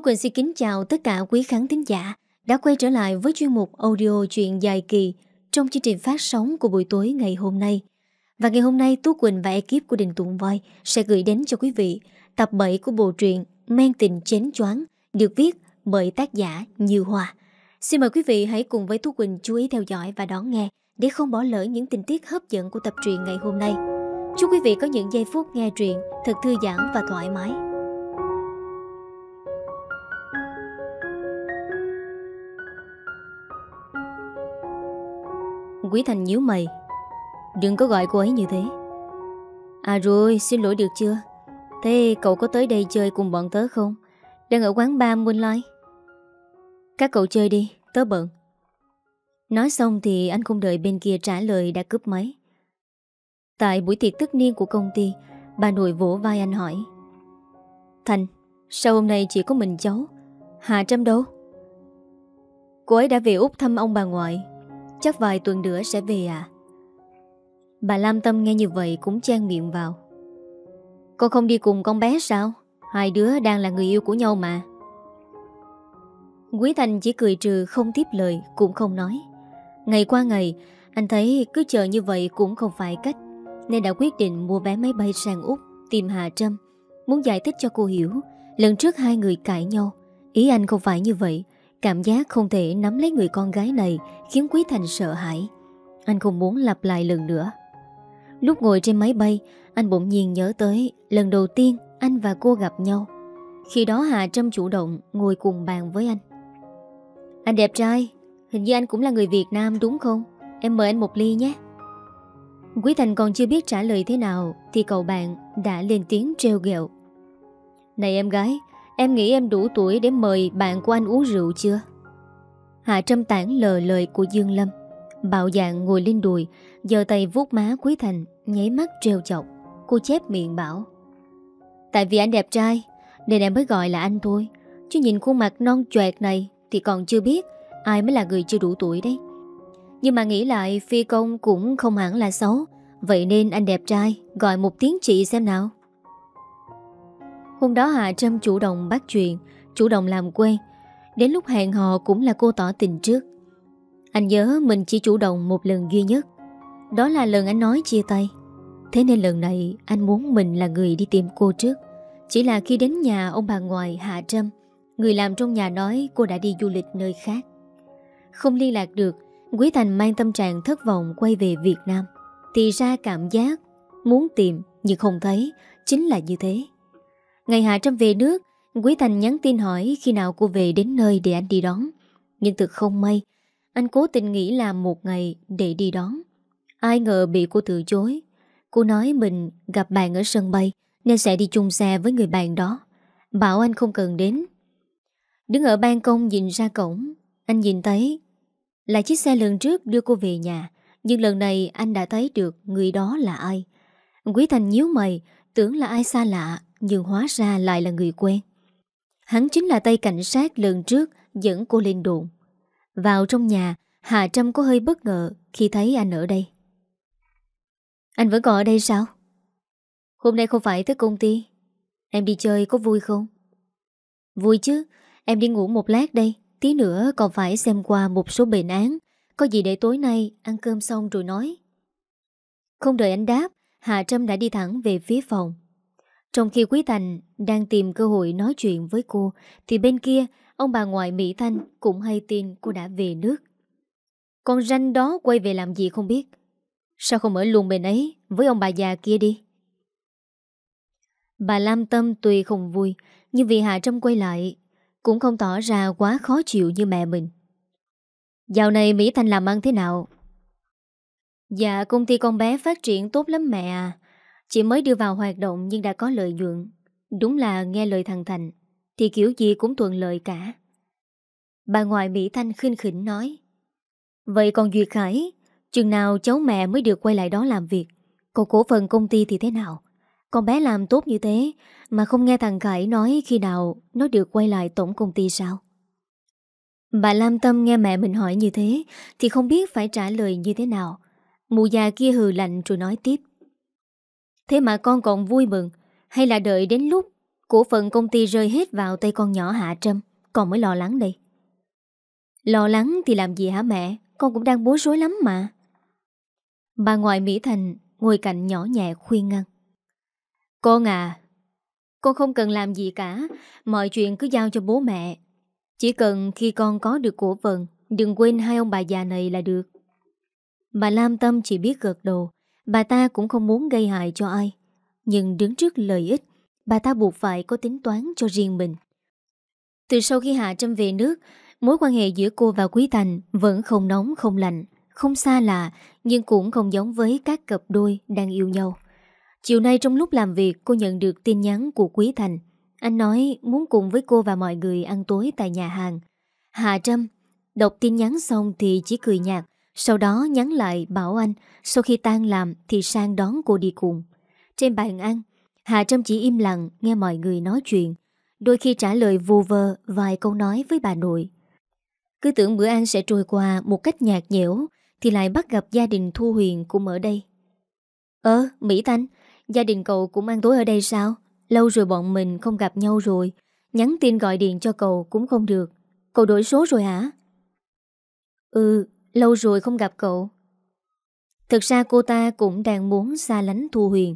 Tú Quỳnh xin kính chào tất cả quý khán thính giả đã quay trở lại với chuyên mục audio chuyện dài kỳ trong chương trình phát sóng của buổi tối ngày hôm nay. Và ngày hôm nay Tú Quỳnh và ekip của Đình Tụng Voi sẽ gửi đến cho quý vị tập 7 của bộ truyện Men tình chén choáng được viết bởi tác giả Như Hòa. Xin mời quý vị hãy cùng với Tú Quỳnh chú ý theo dõi và đón nghe để không bỏ lỡ những tình tiết hấp dẫn của tập truyện ngày hôm nay. Chúc quý vị có những giây phút nghe truyện thật thư giãn và thoải mái. Quý Thành nhíu mày Đừng có gọi cô ấy như thế À rồi xin lỗi được chưa Thế cậu có tới đây chơi cùng bọn tớ không Đang ở quán ba Moonlight like. Các cậu chơi đi Tớ bận Nói xong thì anh không đợi bên kia trả lời đã cướp máy Tại buổi tiệc tất niên của công ty Bà nội vỗ vai anh hỏi Thành Sao hôm nay chỉ có mình cháu Hà Trâm đâu Cô ấy đã về Úc thăm ông bà ngoại Chắc vài tuần nữa sẽ về à Bà Lam Tâm nghe như vậy cũng chen miệng vào Con không đi cùng con bé sao Hai đứa đang là người yêu của nhau mà Quý Thành chỉ cười trừ không tiếp lời Cũng không nói Ngày qua ngày Anh thấy cứ chờ như vậy cũng không phải cách Nên đã quyết định mua vé máy bay sang Úc Tìm Hà Trâm Muốn giải thích cho cô hiểu Lần trước hai người cãi nhau Ý anh không phải như vậy Cảm giác không thể nắm lấy người con gái này khiến Quý Thành sợ hãi. Anh không muốn lặp lại lần nữa. Lúc ngồi trên máy bay, anh bỗng nhiên nhớ tới lần đầu tiên anh và cô gặp nhau. Khi đó Hà Trâm chủ động ngồi cùng bàn với anh. Anh đẹp trai, hình như anh cũng là người Việt Nam đúng không? Em mời anh một ly nhé. Quý Thành còn chưa biết trả lời thế nào thì cậu bạn đã lên tiếng treo ghẹo. Này em gái, em nghĩ em đủ tuổi để mời bạn của anh uống rượu chưa? Hạ Trâm tản lờ lời của Dương Lâm Bạo dạng ngồi lên đùi Giờ tay vuốt má Quý Thành Nháy mắt treo chọc Cô chép miệng bảo Tại vì anh đẹp trai Nên em mới gọi là anh thôi Chứ nhìn khuôn mặt non choẹt này Thì còn chưa biết Ai mới là người chưa đủ tuổi đấy Nhưng mà nghĩ lại phi công cũng không hẳn là xấu Vậy nên anh đẹp trai Gọi một tiếng chị xem nào Hôm đó Hạ Trâm chủ động bắt chuyện Chủ động làm quen Đến lúc hẹn hò cũng là cô tỏ tình trước Anh nhớ mình chỉ chủ động một lần duy nhất Đó là lần anh nói chia tay Thế nên lần này anh muốn mình là người đi tìm cô trước Chỉ là khi đến nhà ông bà ngoại Hạ Trâm Người làm trong nhà nói cô đã đi du lịch nơi khác Không liên lạc được Quý Thành mang tâm trạng thất vọng quay về Việt Nam Thì ra cảm giác Muốn tìm nhưng không thấy Chính là như thế Ngày Hạ Trâm về nước Quý Thành nhắn tin hỏi khi nào cô về đến nơi để anh đi đón. Nhưng thực không may, anh cố tình nghĩ là một ngày để đi đón. Ai ngờ bị cô từ chối. Cô nói mình gặp bạn ở sân bay nên sẽ đi chung xe với người bạn đó. Bảo anh không cần đến. Đứng ở ban công nhìn ra cổng, anh nhìn thấy là chiếc xe lần trước đưa cô về nhà. Nhưng lần này anh đã thấy được người đó là ai. Quý Thành nhíu mày, tưởng là ai xa lạ nhưng hóa ra lại là người quen. Hắn chính là tay cảnh sát lần trước dẫn cô lên đồn. Vào trong nhà, hà Trâm có hơi bất ngờ khi thấy anh ở đây. Anh vẫn còn ở đây sao? Hôm nay không phải tới công ty. Em đi chơi có vui không? Vui chứ, em đi ngủ một lát đây. Tí nữa còn phải xem qua một số bệnh án. Có gì để tối nay ăn cơm xong rồi nói. Không đợi anh đáp, hà Trâm đã đi thẳng về phía phòng trong khi Quý Thành đang tìm cơ hội nói chuyện với cô, thì bên kia, ông bà ngoại Mỹ Thanh cũng hay tin cô đã về nước. Con ranh đó quay về làm gì không biết. Sao không ở luôn bên ấy với ông bà già kia đi? Bà Lam Tâm tuy không vui, nhưng vì Hạ Trâm quay lại, cũng không tỏ ra quá khó chịu như mẹ mình. Dạo này Mỹ Thanh làm ăn thế nào? Dạ công ty con bé phát triển tốt lắm mẹ à chỉ mới đưa vào hoạt động nhưng đã có lợi nhuận. Đúng là nghe lời thằng Thành, thì kiểu gì cũng thuận lợi cả. Bà ngoại Mỹ Thanh khinh khỉnh nói. Vậy còn Duyệt Khải, chừng nào cháu mẹ mới được quay lại đó làm việc? Còn cổ phần công ty thì thế nào? Con bé làm tốt như thế mà không nghe thằng Khải nói khi nào nó được quay lại tổng công ty sao? Bà Lam Tâm nghe mẹ mình hỏi như thế thì không biết phải trả lời như thế nào. Mụ già kia hừ lạnh rồi nói tiếp. Thế mà con còn vui mừng Hay là đợi đến lúc Cổ phần công ty rơi hết vào tay con nhỏ Hạ Trâm Con mới lo lắng đây Lo lắng thì làm gì hả mẹ Con cũng đang bối rối lắm mà Bà ngoại Mỹ Thành Ngồi cạnh nhỏ nhẹ khuyên ngăn Con à Con không cần làm gì cả Mọi chuyện cứ giao cho bố mẹ Chỉ cần khi con có được cổ phần Đừng quên hai ông bà già này là được Bà Lam Tâm chỉ biết gật đầu Bà ta cũng không muốn gây hại cho ai Nhưng đứng trước lợi ích Bà ta buộc phải có tính toán cho riêng mình Từ sau khi Hạ Trâm về nước Mối quan hệ giữa cô và Quý Thành Vẫn không nóng không lạnh Không xa lạ Nhưng cũng không giống với các cặp đôi đang yêu nhau Chiều nay trong lúc làm việc Cô nhận được tin nhắn của Quý Thành Anh nói muốn cùng với cô và mọi người Ăn tối tại nhà hàng Hạ Trâm Đọc tin nhắn xong thì chỉ cười nhạt sau đó nhắn lại bảo anh Sau khi tan làm thì sang đón cô đi cùng Trên bàn ăn Hà Trâm chỉ im lặng nghe mọi người nói chuyện Đôi khi trả lời vô vơ Vài câu nói với bà nội Cứ tưởng bữa ăn sẽ trôi qua Một cách nhạt nhẽo Thì lại bắt gặp gia đình Thu Huyền cũng ở đây Ơ ờ, Mỹ Thanh Gia đình cậu cũng ăn tối ở đây sao Lâu rồi bọn mình không gặp nhau rồi Nhắn tin gọi điện cho cậu cũng không được Cậu đổi số rồi hả Ừ Lâu rồi không gặp cậu Thực ra cô ta cũng đang muốn xa lánh Thu Huyền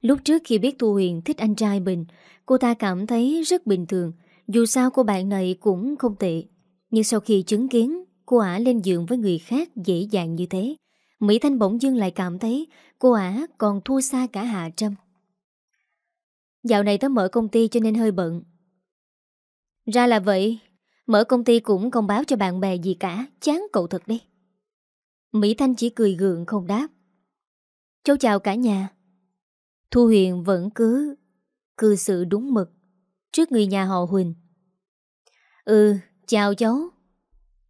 Lúc trước khi biết Thu Huyền thích anh trai mình Cô ta cảm thấy rất bình thường Dù sao cô bạn này cũng không tệ Nhưng sau khi chứng kiến Cô ả lên giường với người khác dễ dàng như thế Mỹ Thanh bỗng dưng lại cảm thấy Cô ả còn thua xa cả Hạ Trâm Dạo này tớ mở công ty cho nên hơi bận Ra là vậy Mở công ty cũng không báo cho bạn bè gì cả Chán cậu thật đấy Mỹ Thanh chỉ cười gượng không đáp. Cháu chào cả nhà. Thu Huyền vẫn cứ cư xử đúng mực trước người nhà họ Huỳnh. Ừ, chào cháu.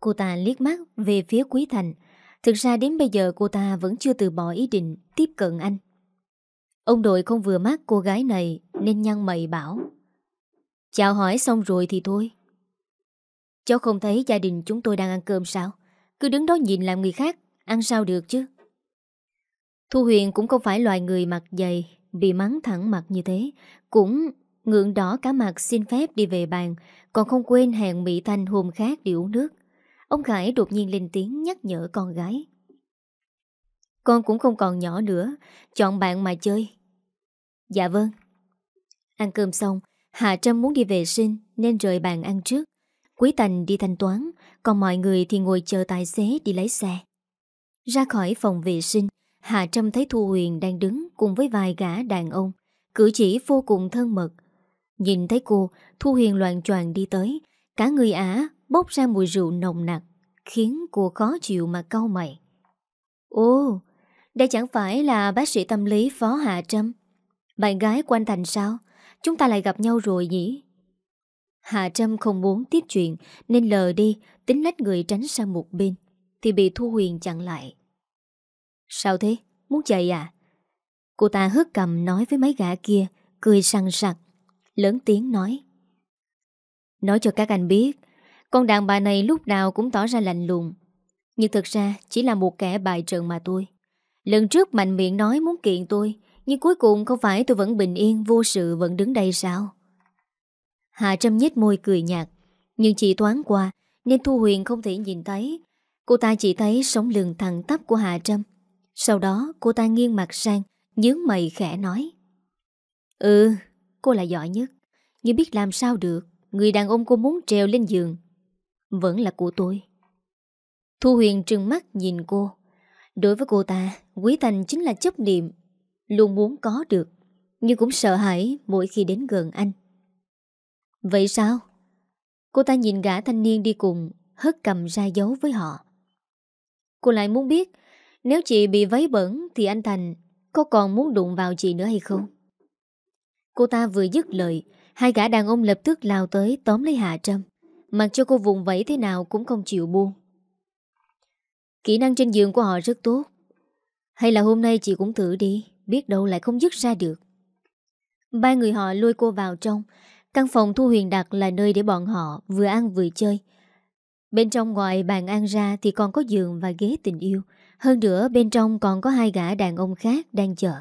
Cô ta liếc mắt về phía Quý Thành. Thực ra đến bây giờ cô ta vẫn chưa từ bỏ ý định tiếp cận anh. Ông đội không vừa mắt cô gái này nên nhăn mày bảo. Chào hỏi xong rồi thì thôi. Cháu không thấy gia đình chúng tôi đang ăn cơm sao? Cứ đứng đó nhìn làm người khác Ăn sao được chứ Thu Huyền cũng không phải loài người mặt dày Bị mắng thẳng mặt như thế Cũng ngượng đỏ cả mặt xin phép đi về bàn Còn không quên hẹn Mỹ Thanh hôm khác đi uống nước Ông Khải đột nhiên lên tiếng nhắc nhở con gái Con cũng không còn nhỏ nữa Chọn bạn mà chơi Dạ vâng Ăn cơm xong Hạ Trâm muốn đi vệ sinh Nên rời bàn ăn trước Quý Thành đi thanh toán Còn mọi người thì ngồi chờ tài xế đi lấy xe ra khỏi phòng vệ sinh, Hạ Trâm thấy Thu Huyền đang đứng cùng với vài gã đàn ông, cử chỉ vô cùng thân mật. Nhìn thấy cô, Thu Huyền loạn choàng đi tới, cả người ả bốc ra mùi rượu nồng nặc, khiến cô khó chịu mà cau mày. Ô, đây chẳng phải là bác sĩ tâm lý Phó Hạ Trâm, bạn gái của anh Thành sao? Chúng ta lại gặp nhau rồi nhỉ? Hạ Trâm không muốn tiếp chuyện nên lờ đi, tính lách người tránh sang một bên thì bị Thu Huyền chặn lại. Sao thế? Muốn chạy à? Cô ta hớt cầm nói với mấy gã kia, cười săn sặc, lớn tiếng nói. Nói cho các anh biết, con đàn bà này lúc nào cũng tỏ ra lạnh lùng. Nhưng thực ra chỉ là một kẻ bài trận mà tôi. Lần trước mạnh miệng nói muốn kiện tôi, nhưng cuối cùng không phải tôi vẫn bình yên vô sự vẫn đứng đây sao? Hạ Trâm nhếch môi cười nhạt, nhưng chỉ toán qua nên Thu Huyền không thể nhìn thấy Cô ta chỉ thấy sống lưng thẳng tắp của Hạ Trâm Sau đó cô ta nghiêng mặt sang Nhướng mày khẽ nói Ừ cô là giỏi nhất Nhưng biết làm sao được Người đàn ông cô muốn trèo lên giường Vẫn là của tôi Thu Huyền trừng mắt nhìn cô Đối với cô ta Quý Thành chính là chấp niệm Luôn muốn có được Nhưng cũng sợ hãi mỗi khi đến gần anh Vậy sao? Cô ta nhìn gã thanh niên đi cùng Hất cầm ra dấu với họ Cô lại muốn biết Nếu chị bị váy bẩn thì anh Thành Có còn muốn đụng vào chị nữa hay không Cô ta vừa dứt lời Hai gã đàn ông lập tức lao tới tóm lấy Hạ Trâm Mặc cho cô vùng vẫy thế nào cũng không chịu buông Kỹ năng trên giường của họ rất tốt Hay là hôm nay chị cũng thử đi Biết đâu lại không dứt ra được Ba người họ lôi cô vào trong Căn phòng Thu Huyền đặt là nơi để bọn họ vừa ăn vừa chơi Bên trong ngoài bàn ăn ra thì còn có giường và ghế tình yêu. Hơn nữa bên trong còn có hai gã đàn ông khác đang chờ.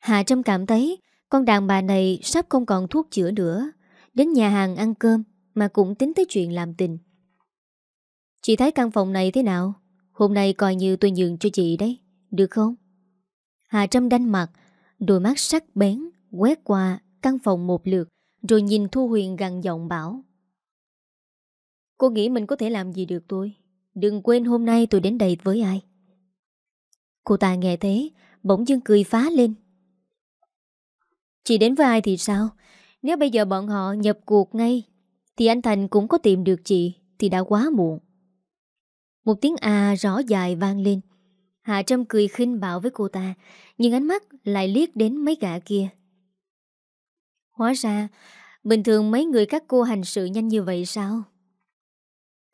Hạ Trâm cảm thấy con đàn bà này sắp không còn thuốc chữa nữa. Đến nhà hàng ăn cơm mà cũng tính tới chuyện làm tình. Chị thấy căn phòng này thế nào? Hôm nay coi như tôi nhường cho chị đấy, được không? Hà Trâm đánh mặt, đôi mắt sắc bén, quét qua căn phòng một lượt, rồi nhìn Thu Huyền gần giọng bảo. Cô nghĩ mình có thể làm gì được tôi Đừng quên hôm nay tôi đến đây với ai Cô ta nghe thế Bỗng dưng cười phá lên Chị đến với ai thì sao Nếu bây giờ bọn họ nhập cuộc ngay Thì anh Thành cũng có tìm được chị Thì đã quá muộn Một tiếng A à rõ dài vang lên Hạ Trâm cười khinh bạo với cô ta Nhưng ánh mắt lại liếc đến mấy gã kia Hóa ra Bình thường mấy người các cô hành sự nhanh như vậy sao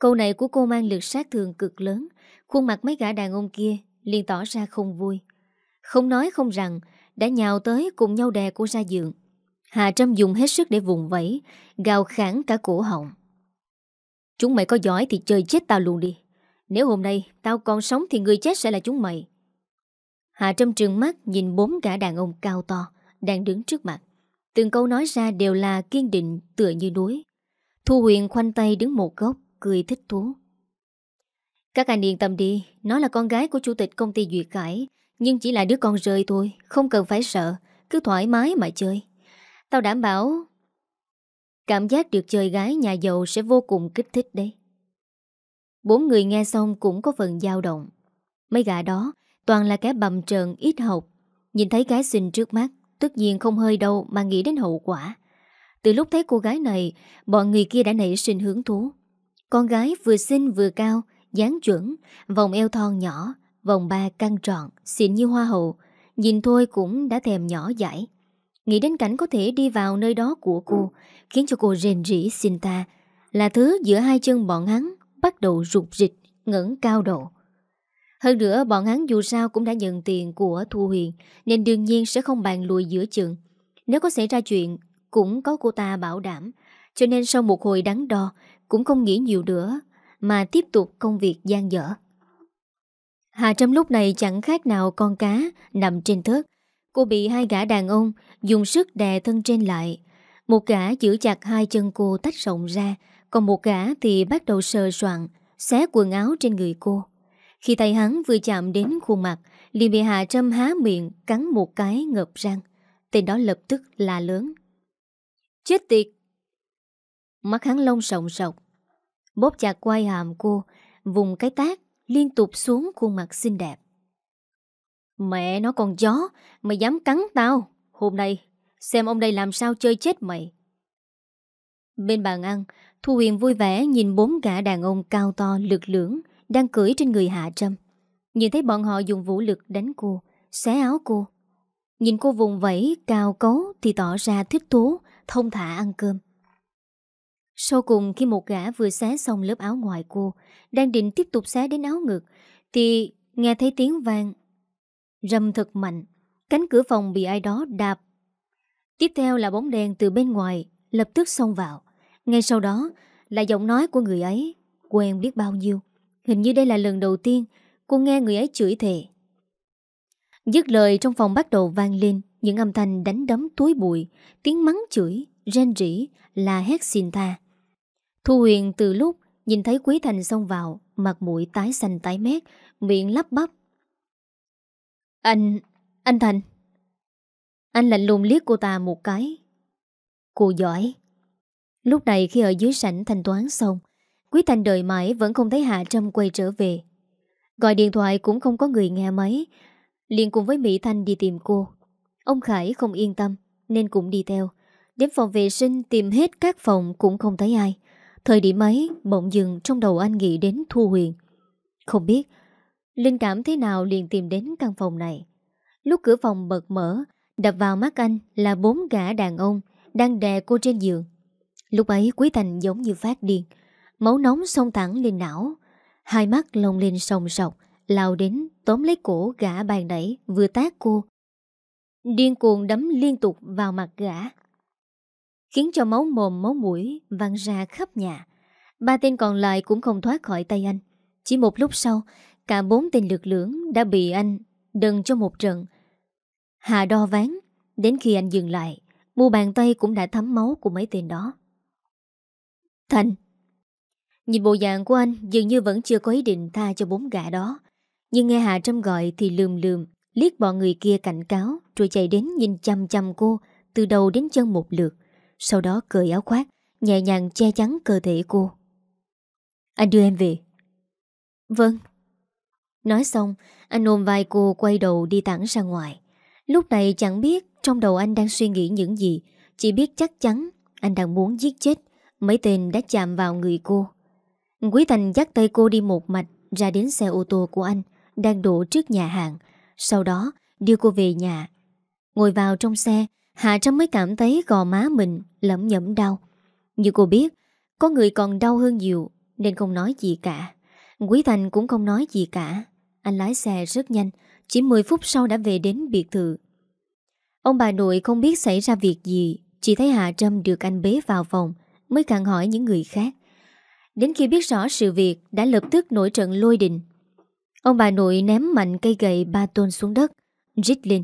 Câu này của cô mang lực sát thương cực lớn Khuôn mặt mấy gã đàn ông kia liền tỏ ra không vui Không nói không rằng Đã nhào tới cùng nhau đè cô ra giường Hà Trâm dùng hết sức để vùng vẫy Gào kháng cả cổ họng Chúng mày có giỏi thì chơi chết tao luôn đi Nếu hôm nay tao còn sống Thì người chết sẽ là chúng mày Hạ Trâm trừng mắt nhìn bốn gã đàn ông cao to đang đứng trước mặt. Từng câu nói ra đều là kiên định tựa như núi. Thu Huyền khoanh tay đứng một góc, cười thích thú. Các anh yên tâm đi, nó là con gái của chủ tịch công ty Duyệt Khải, nhưng chỉ là đứa con rơi thôi, không cần phải sợ, cứ thoải mái mà chơi. Tao đảm bảo cảm giác được chơi gái nhà giàu sẽ vô cùng kích thích đấy. Bốn người nghe xong cũng có phần dao động. Mấy gã đó toàn là cái bầm trợn ít học. Nhìn thấy gái xinh trước mắt, tất nhiên không hơi đâu mà nghĩ đến hậu quả. Từ lúc thấy cô gái này, bọn người kia đã nảy sinh hướng thú. Con gái vừa xinh vừa cao, dáng chuẩn, vòng eo thon nhỏ, vòng ba căng trọn, xịn như hoa hậu. Nhìn thôi cũng đã thèm nhỏ dãi. Nghĩ đến cảnh có thể đi vào nơi đó của cô, khiến cho cô rền rỉ xin ta. Là thứ giữa hai chân bọn hắn bắt đầu rụt rịch, ngẩng cao độ. Hơn nữa bọn hắn dù sao cũng đã nhận tiền của Thu Huyền Nên đương nhiên sẽ không bàn lùi giữa chừng Nếu có xảy ra chuyện Cũng có cô ta bảo đảm Cho nên sau một hồi đắn đo cũng không nghĩ nhiều nữa mà tiếp tục công việc gian dở. Hà Trâm lúc này chẳng khác nào con cá nằm trên thớt. Cô bị hai gã đàn ông dùng sức đè thân trên lại. Một gã giữ chặt hai chân cô tách rộng ra, còn một gã thì bắt đầu sờ soạn, xé quần áo trên người cô. Khi tay hắn vừa chạm đến khuôn mặt, liền bị Hà Trâm há miệng cắn một cái ngợp răng. Tên đó lập tức la lớn. Chết tiệt, Mắt hắn lông sộng sọc Bóp chặt quai hàm cô Vùng cái tác liên tục xuống khuôn mặt xinh đẹp Mẹ nó còn chó Mày dám cắn tao Hôm nay xem ông đây làm sao chơi chết mày Bên bàn ăn Thu Huyền vui vẻ nhìn bốn gã đàn ông cao to lực lưỡng Đang cưỡi trên người Hạ Trâm Nhìn thấy bọn họ dùng vũ lực đánh cô Xé áo cô Nhìn cô vùng vẫy cao cấu Thì tỏ ra thích thú Thông thả ăn cơm sau cùng khi một gã vừa xé xong lớp áo ngoài cô, đang định tiếp tục xé đến áo ngực, thì nghe thấy tiếng vang. Rầm thật mạnh, cánh cửa phòng bị ai đó đạp. Tiếp theo là bóng đèn từ bên ngoài, lập tức xông vào. Ngay sau đó là giọng nói của người ấy, quen biết bao nhiêu. Hình như đây là lần đầu tiên cô nghe người ấy chửi thề. Dứt lời trong phòng bắt đầu vang lên những âm thanh đánh đấm túi bụi, tiếng mắng chửi, rên rỉ, là hét xin tha. Thu Huyền từ lúc nhìn thấy Quý Thành xông vào, mặt mũi tái xanh tái mét, miệng lắp bắp. Anh... anh Thành. Anh lạnh lùng liếc cô ta một cái. Cô giỏi. Lúc này khi ở dưới sảnh thanh toán xong, Quý Thành đợi mãi vẫn không thấy Hạ Trâm quay trở về. Gọi điện thoại cũng không có người nghe máy, liền cùng với Mỹ Thanh đi tìm cô. Ông Khải không yên tâm, nên cũng đi theo. Đến phòng vệ sinh tìm hết các phòng cũng không thấy ai. Thời điểm ấy bỗng dừng trong đầu anh nghĩ đến Thu Huyền Không biết Linh cảm thế nào liền tìm đến căn phòng này Lúc cửa phòng bật mở Đập vào mắt anh là bốn gã đàn ông Đang đè cô trên giường Lúc ấy Quý Thành giống như phát điên Máu nóng sông thẳng lên não Hai mắt lông lên sòng sọc Lao đến tóm lấy cổ gã bàn đẩy Vừa tác cô Điên cuồng đấm liên tục vào mặt gã khiến cho máu mồm máu mũi văng ra khắp nhà. Ba tên còn lại cũng không thoát khỏi tay anh. Chỉ một lúc sau, cả bốn tên lực lưỡng đã bị anh đần cho một trận. hà đo ván, đến khi anh dừng lại, mu bàn tay cũng đã thấm máu của mấy tên đó. Thành Nhìn bộ dạng của anh dường như vẫn chưa có ý định tha cho bốn gã đó. Nhưng nghe hà Trâm gọi thì lườm lườm, liếc bọn người kia cảnh cáo rồi chạy đến nhìn chăm chăm cô từ đầu đến chân một lượt. Sau đó cởi áo khoác Nhẹ nhàng che chắn cơ thể cô Anh đưa em về Vâng Nói xong Anh ôm vai cô quay đầu đi thẳng ra ngoài Lúc này chẳng biết Trong đầu anh đang suy nghĩ những gì Chỉ biết chắc chắn Anh đang muốn giết chết Mấy tên đã chạm vào người cô Quý Thành dắt tay cô đi một mạch Ra đến xe ô tô của anh Đang đổ trước nhà hàng Sau đó đưa cô về nhà Ngồi vào trong xe Hạ Trâm mới cảm thấy gò má mình lẫm nhẫm đau. Như cô biết, có người còn đau hơn nhiều nên không nói gì cả. Quý Thành cũng không nói gì cả. Anh lái xe rất nhanh, chỉ 10 phút sau đã về đến biệt thự. Ông bà nội không biết xảy ra việc gì, chỉ thấy Hạ Trâm được anh bế vào phòng mới càng hỏi những người khác. Đến khi biết rõ sự việc đã lập tức nổi trận lôi đình. Ông bà nội ném mạnh cây gậy ba tôn xuống đất, rít lên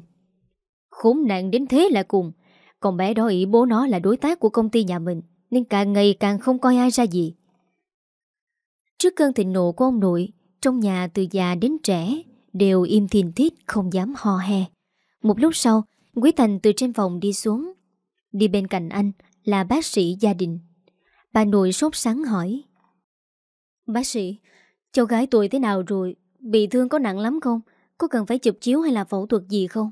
Khốn nạn đến thế là cùng Còn bé đó ý bố nó là đối tác của công ty nhà mình Nên càng ngày càng không coi ai ra gì Trước cơn thịnh nộ của ông nội Trong nhà từ già đến trẻ Đều im thiền thít không dám ho he Một lúc sau Quý Thành từ trên phòng đi xuống Đi bên cạnh anh là bác sĩ gia đình Bà nội sốt sắng hỏi Bác sĩ Cháu gái tôi thế nào rồi Bị thương có nặng lắm không Có cần phải chụp chiếu hay là phẫu thuật gì không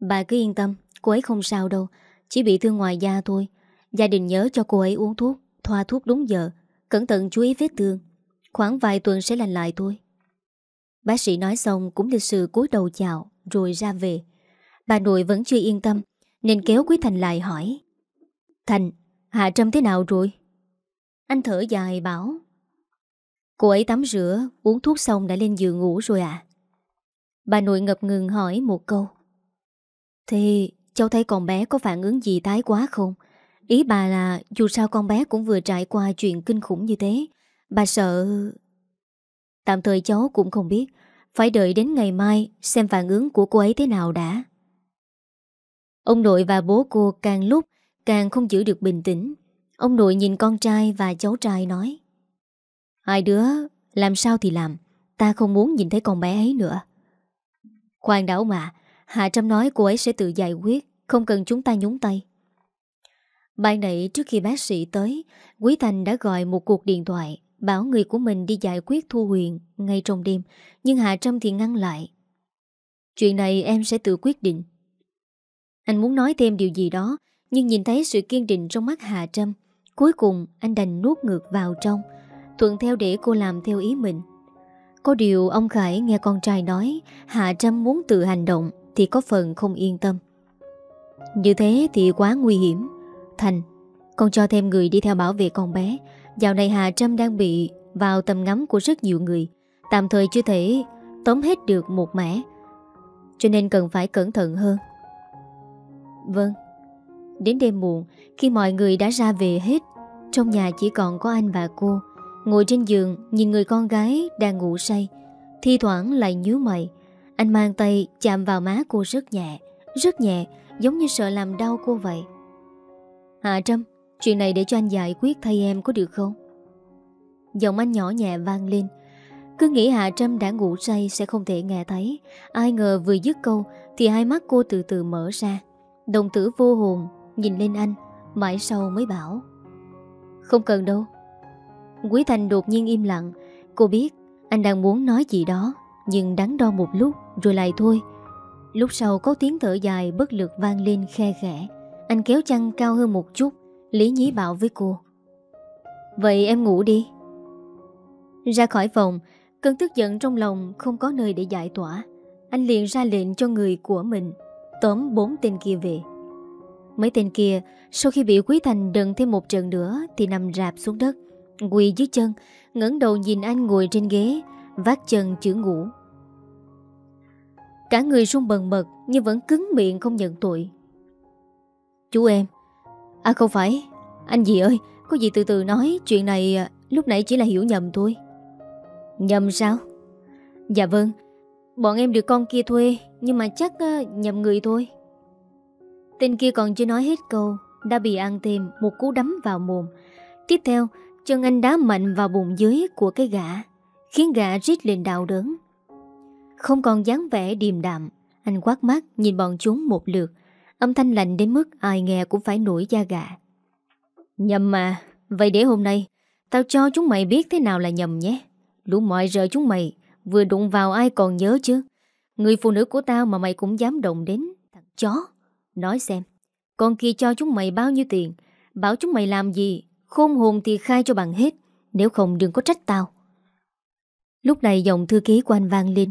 Bà cứ yên tâm, cô ấy không sao đâu, chỉ bị thương ngoài da thôi. Gia đình nhớ cho cô ấy uống thuốc, thoa thuốc đúng giờ, cẩn thận chú ý vết thương. Khoảng vài tuần sẽ lành lại thôi. Bác sĩ nói xong cũng lịch sự cúi đầu chào rồi ra về. Bà nội vẫn chưa yên tâm nên kéo Quý Thành lại hỏi. Thành, Hạ Trâm thế nào rồi? Anh thở dài bảo. Cô ấy tắm rửa, uống thuốc xong đã lên giường ngủ rồi à? Bà nội ngập ngừng hỏi một câu. Thì cháu thấy con bé có phản ứng gì tái quá không? Ý bà là dù sao con bé cũng vừa trải qua chuyện kinh khủng như thế. Bà sợ... Tạm thời cháu cũng không biết. Phải đợi đến ngày mai xem phản ứng của cô ấy thế nào đã. Ông nội và bố cô càng lúc càng không giữ được bình tĩnh. Ông nội nhìn con trai và cháu trai nói. Hai đứa làm sao thì làm. Ta không muốn nhìn thấy con bé ấy nữa. Khoan đã mà Hạ Trâm nói cô ấy sẽ tự giải quyết Không cần chúng ta nhúng tay Ban nãy trước khi bác sĩ tới Quý Thành đã gọi một cuộc điện thoại Bảo người của mình đi giải quyết Thu Huyền Ngay trong đêm Nhưng Hạ Trâm thì ngăn lại Chuyện này em sẽ tự quyết định Anh muốn nói thêm điều gì đó Nhưng nhìn thấy sự kiên định trong mắt Hạ Trâm Cuối cùng anh đành nuốt ngược vào trong Thuận theo để cô làm theo ý mình Có điều ông Khải nghe con trai nói Hạ Trâm muốn tự hành động thì có phần không yên tâm Như thế thì quá nguy hiểm Thành Con cho thêm người đi theo bảo vệ con bé Dạo này Hà Trâm đang bị Vào tầm ngắm của rất nhiều người Tạm thời chưa thể tóm hết được một mẻ Cho nên cần phải cẩn thận hơn Vâng Đến đêm muộn Khi mọi người đã ra về hết Trong nhà chỉ còn có anh và cô Ngồi trên giường nhìn người con gái đang ngủ say Thi thoảng lại nhíu mày anh mang tay chạm vào má cô rất nhẹ Rất nhẹ Giống như sợ làm đau cô vậy Hạ Trâm Chuyện này để cho anh giải quyết thay em có được không Giọng anh nhỏ nhẹ vang lên Cứ nghĩ Hạ Trâm đã ngủ say Sẽ không thể nghe thấy Ai ngờ vừa dứt câu Thì hai mắt cô từ từ mở ra Đồng tử vô hồn Nhìn lên anh Mãi sau mới bảo Không cần đâu Quý Thành đột nhiên im lặng Cô biết anh đang muốn nói gì đó nhưng đắn đo một lúc rồi lại thôi. Lúc sau có tiếng thở dài bất lực vang lên khe khẽ. Anh kéo chăn cao hơn một chút, Lý Nhí bảo với cô. Vậy em ngủ đi. Ra khỏi phòng, cơn tức giận trong lòng không có nơi để giải tỏa. Anh liền ra lệnh cho người của mình, tóm bốn tên kia về. Mấy tên kia, sau khi bị Quý Thành đần thêm một trận nữa thì nằm rạp xuống đất, quỳ dưới chân, ngẩng đầu nhìn anh ngồi trên ghế, vác chân chữ ngủ Cả người run bần bật nhưng vẫn cứng miệng không nhận tội. Chú em. À không phải, anh dì ơi, có gì từ từ nói, chuyện này à, lúc nãy chỉ là hiểu nhầm thôi. Nhầm sao? Dạ vâng, bọn em được con kia thuê, nhưng mà chắc à, nhầm người thôi. Tên kia còn chưa nói hết câu, đã bị ăn thêm một cú đấm vào mồm. Tiếp theo, chân anh đá mạnh vào bụng dưới của cái gã, khiến gã rít lên đau đớn. Không còn dáng vẻ điềm đạm Anh quát mắt nhìn bọn chúng một lượt Âm thanh lạnh đến mức ai nghe cũng phải nổi da gà Nhầm mà Vậy để hôm nay Tao cho chúng mày biết thế nào là nhầm nhé Lũ mọi giờ chúng mày Vừa đụng vào ai còn nhớ chứ Người phụ nữ của tao mà mày cũng dám động đến Thằng chó Nói xem Con kia cho chúng mày bao nhiêu tiền Bảo chúng mày làm gì Khôn hồn thì khai cho bằng hết Nếu không đừng có trách tao Lúc này dòng thư ký của anh vang lên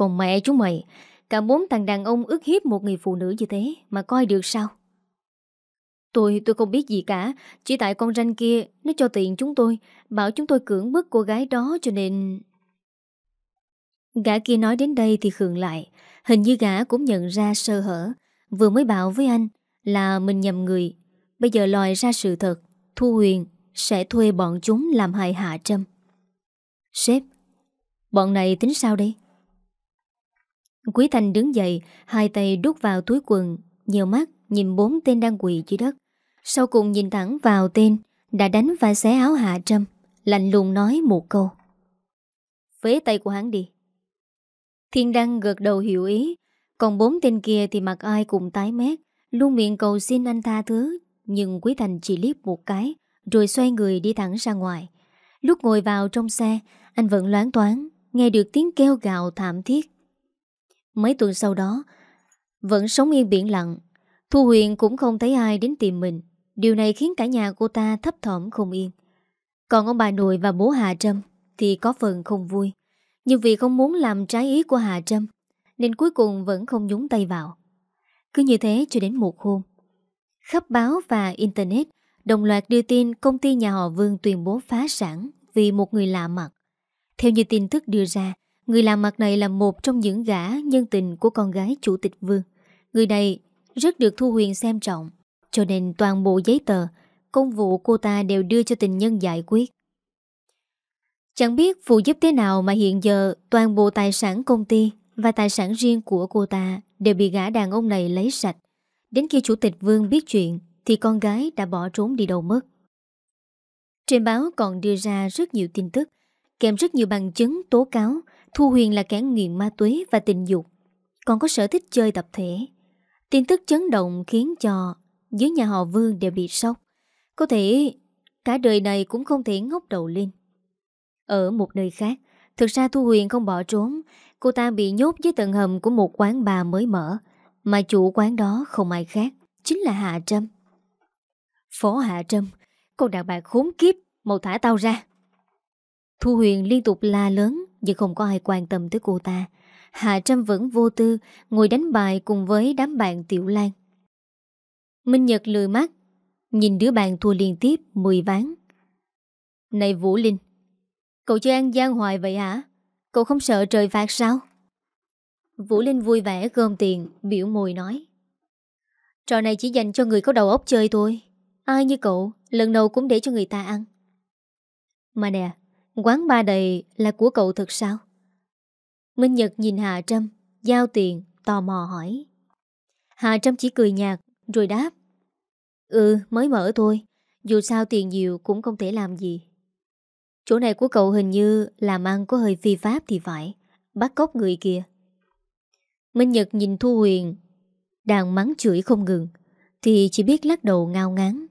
còn mẹ chúng mày Cả bốn thằng đàn ông ức hiếp một người phụ nữ như thế Mà coi được sao Tôi tôi không biết gì cả Chỉ tại con ranh kia Nó cho tiền chúng tôi Bảo chúng tôi cưỡng bức cô gái đó cho nên Gã kia nói đến đây thì khường lại Hình như gã cũng nhận ra sơ hở Vừa mới bảo với anh Là mình nhầm người Bây giờ lòi ra sự thật Thu Huyền sẽ thuê bọn chúng làm hại Hạ Trâm Sếp Bọn này tính sao đây Quý Thanh đứng dậy, hai tay đút vào túi quần, nhiều mắt nhìn bốn tên đang quỳ dưới đất. Sau cùng nhìn thẳng vào tên, đã đánh và xé áo Hạ Trâm, lạnh lùng nói một câu. Phế tay của hắn đi. Thiên Đăng gật đầu hiểu ý, còn bốn tên kia thì mặt ai cũng tái mét, luôn miệng cầu xin anh tha thứ, nhưng Quý Thành chỉ liếc một cái, rồi xoay người đi thẳng ra ngoài. Lúc ngồi vào trong xe, anh vẫn loáng toán, nghe được tiếng kêu gào thảm thiết Mấy tuần sau đó Vẫn sống yên biển lặng Thu Huyền cũng không thấy ai đến tìm mình Điều này khiến cả nhà cô ta thấp thỏm không yên Còn ông bà nội và bố Hà Trâm Thì có phần không vui Nhưng vì không muốn làm trái ý của Hà Trâm Nên cuối cùng vẫn không nhúng tay vào Cứ như thế cho đến một hôm Khắp báo và Internet Đồng loạt đưa tin công ty nhà họ Vương tuyên bố phá sản Vì một người lạ mặt Theo như tin tức đưa ra Người làm mặt này là một trong những gã nhân tình của con gái chủ tịch Vương. Người này rất được Thu Huyền xem trọng, cho nên toàn bộ giấy tờ, công vụ cô ta đều đưa cho tình nhân giải quyết. Chẳng biết phụ giúp thế nào mà hiện giờ toàn bộ tài sản công ty và tài sản riêng của cô ta đều bị gã đàn ông này lấy sạch. Đến khi chủ tịch Vương biết chuyện thì con gái đã bỏ trốn đi đâu mất. Trên báo còn đưa ra rất nhiều tin tức, kèm rất nhiều bằng chứng tố cáo Thu Huyền là kẻ nghiện ma túy và tình dục Còn có sở thích chơi tập thể Tin tức chấn động khiến cho Dưới nhà họ Vương đều bị sốc Có thể cả đời này cũng không thể ngốc đầu lên Ở một nơi khác Thực ra Thu Huyền không bỏ trốn Cô ta bị nhốt dưới tầng hầm của một quán bà mới mở Mà chủ quán đó không ai khác Chính là Hạ Trâm Phó Hạ Trâm Con đàn bà khốn kiếp Màu thả tao ra Thu Huyền liên tục la lớn nhưng không có ai quan tâm tới cô ta. Hạ Trâm vẫn vô tư, ngồi đánh bài cùng với đám bạn Tiểu Lan. Minh Nhật lười mắt, nhìn đứa bạn thua liên tiếp 10 ván. Này Vũ Linh, cậu chơi ăn gian hoài vậy hả? Cậu không sợ trời phạt sao? Vũ Linh vui vẻ gom tiền, biểu mồi nói. Trò này chỉ dành cho người có đầu óc chơi thôi. Ai như cậu, lần đầu cũng để cho người ta ăn. Mà nè, Quán ba đầy là của cậu thật sao? Minh Nhật nhìn Hạ Trâm, giao tiền, tò mò hỏi. Hạ Trâm chỉ cười nhạt, rồi đáp. Ừ, mới mở thôi. Dù sao tiền nhiều cũng không thể làm gì. Chỗ này của cậu hình như làm ăn có hơi phi pháp thì phải. Bắt cóc người kia. Minh Nhật nhìn Thu Huyền, đang mắng chửi không ngừng, thì chỉ biết lắc đầu ngao ngán.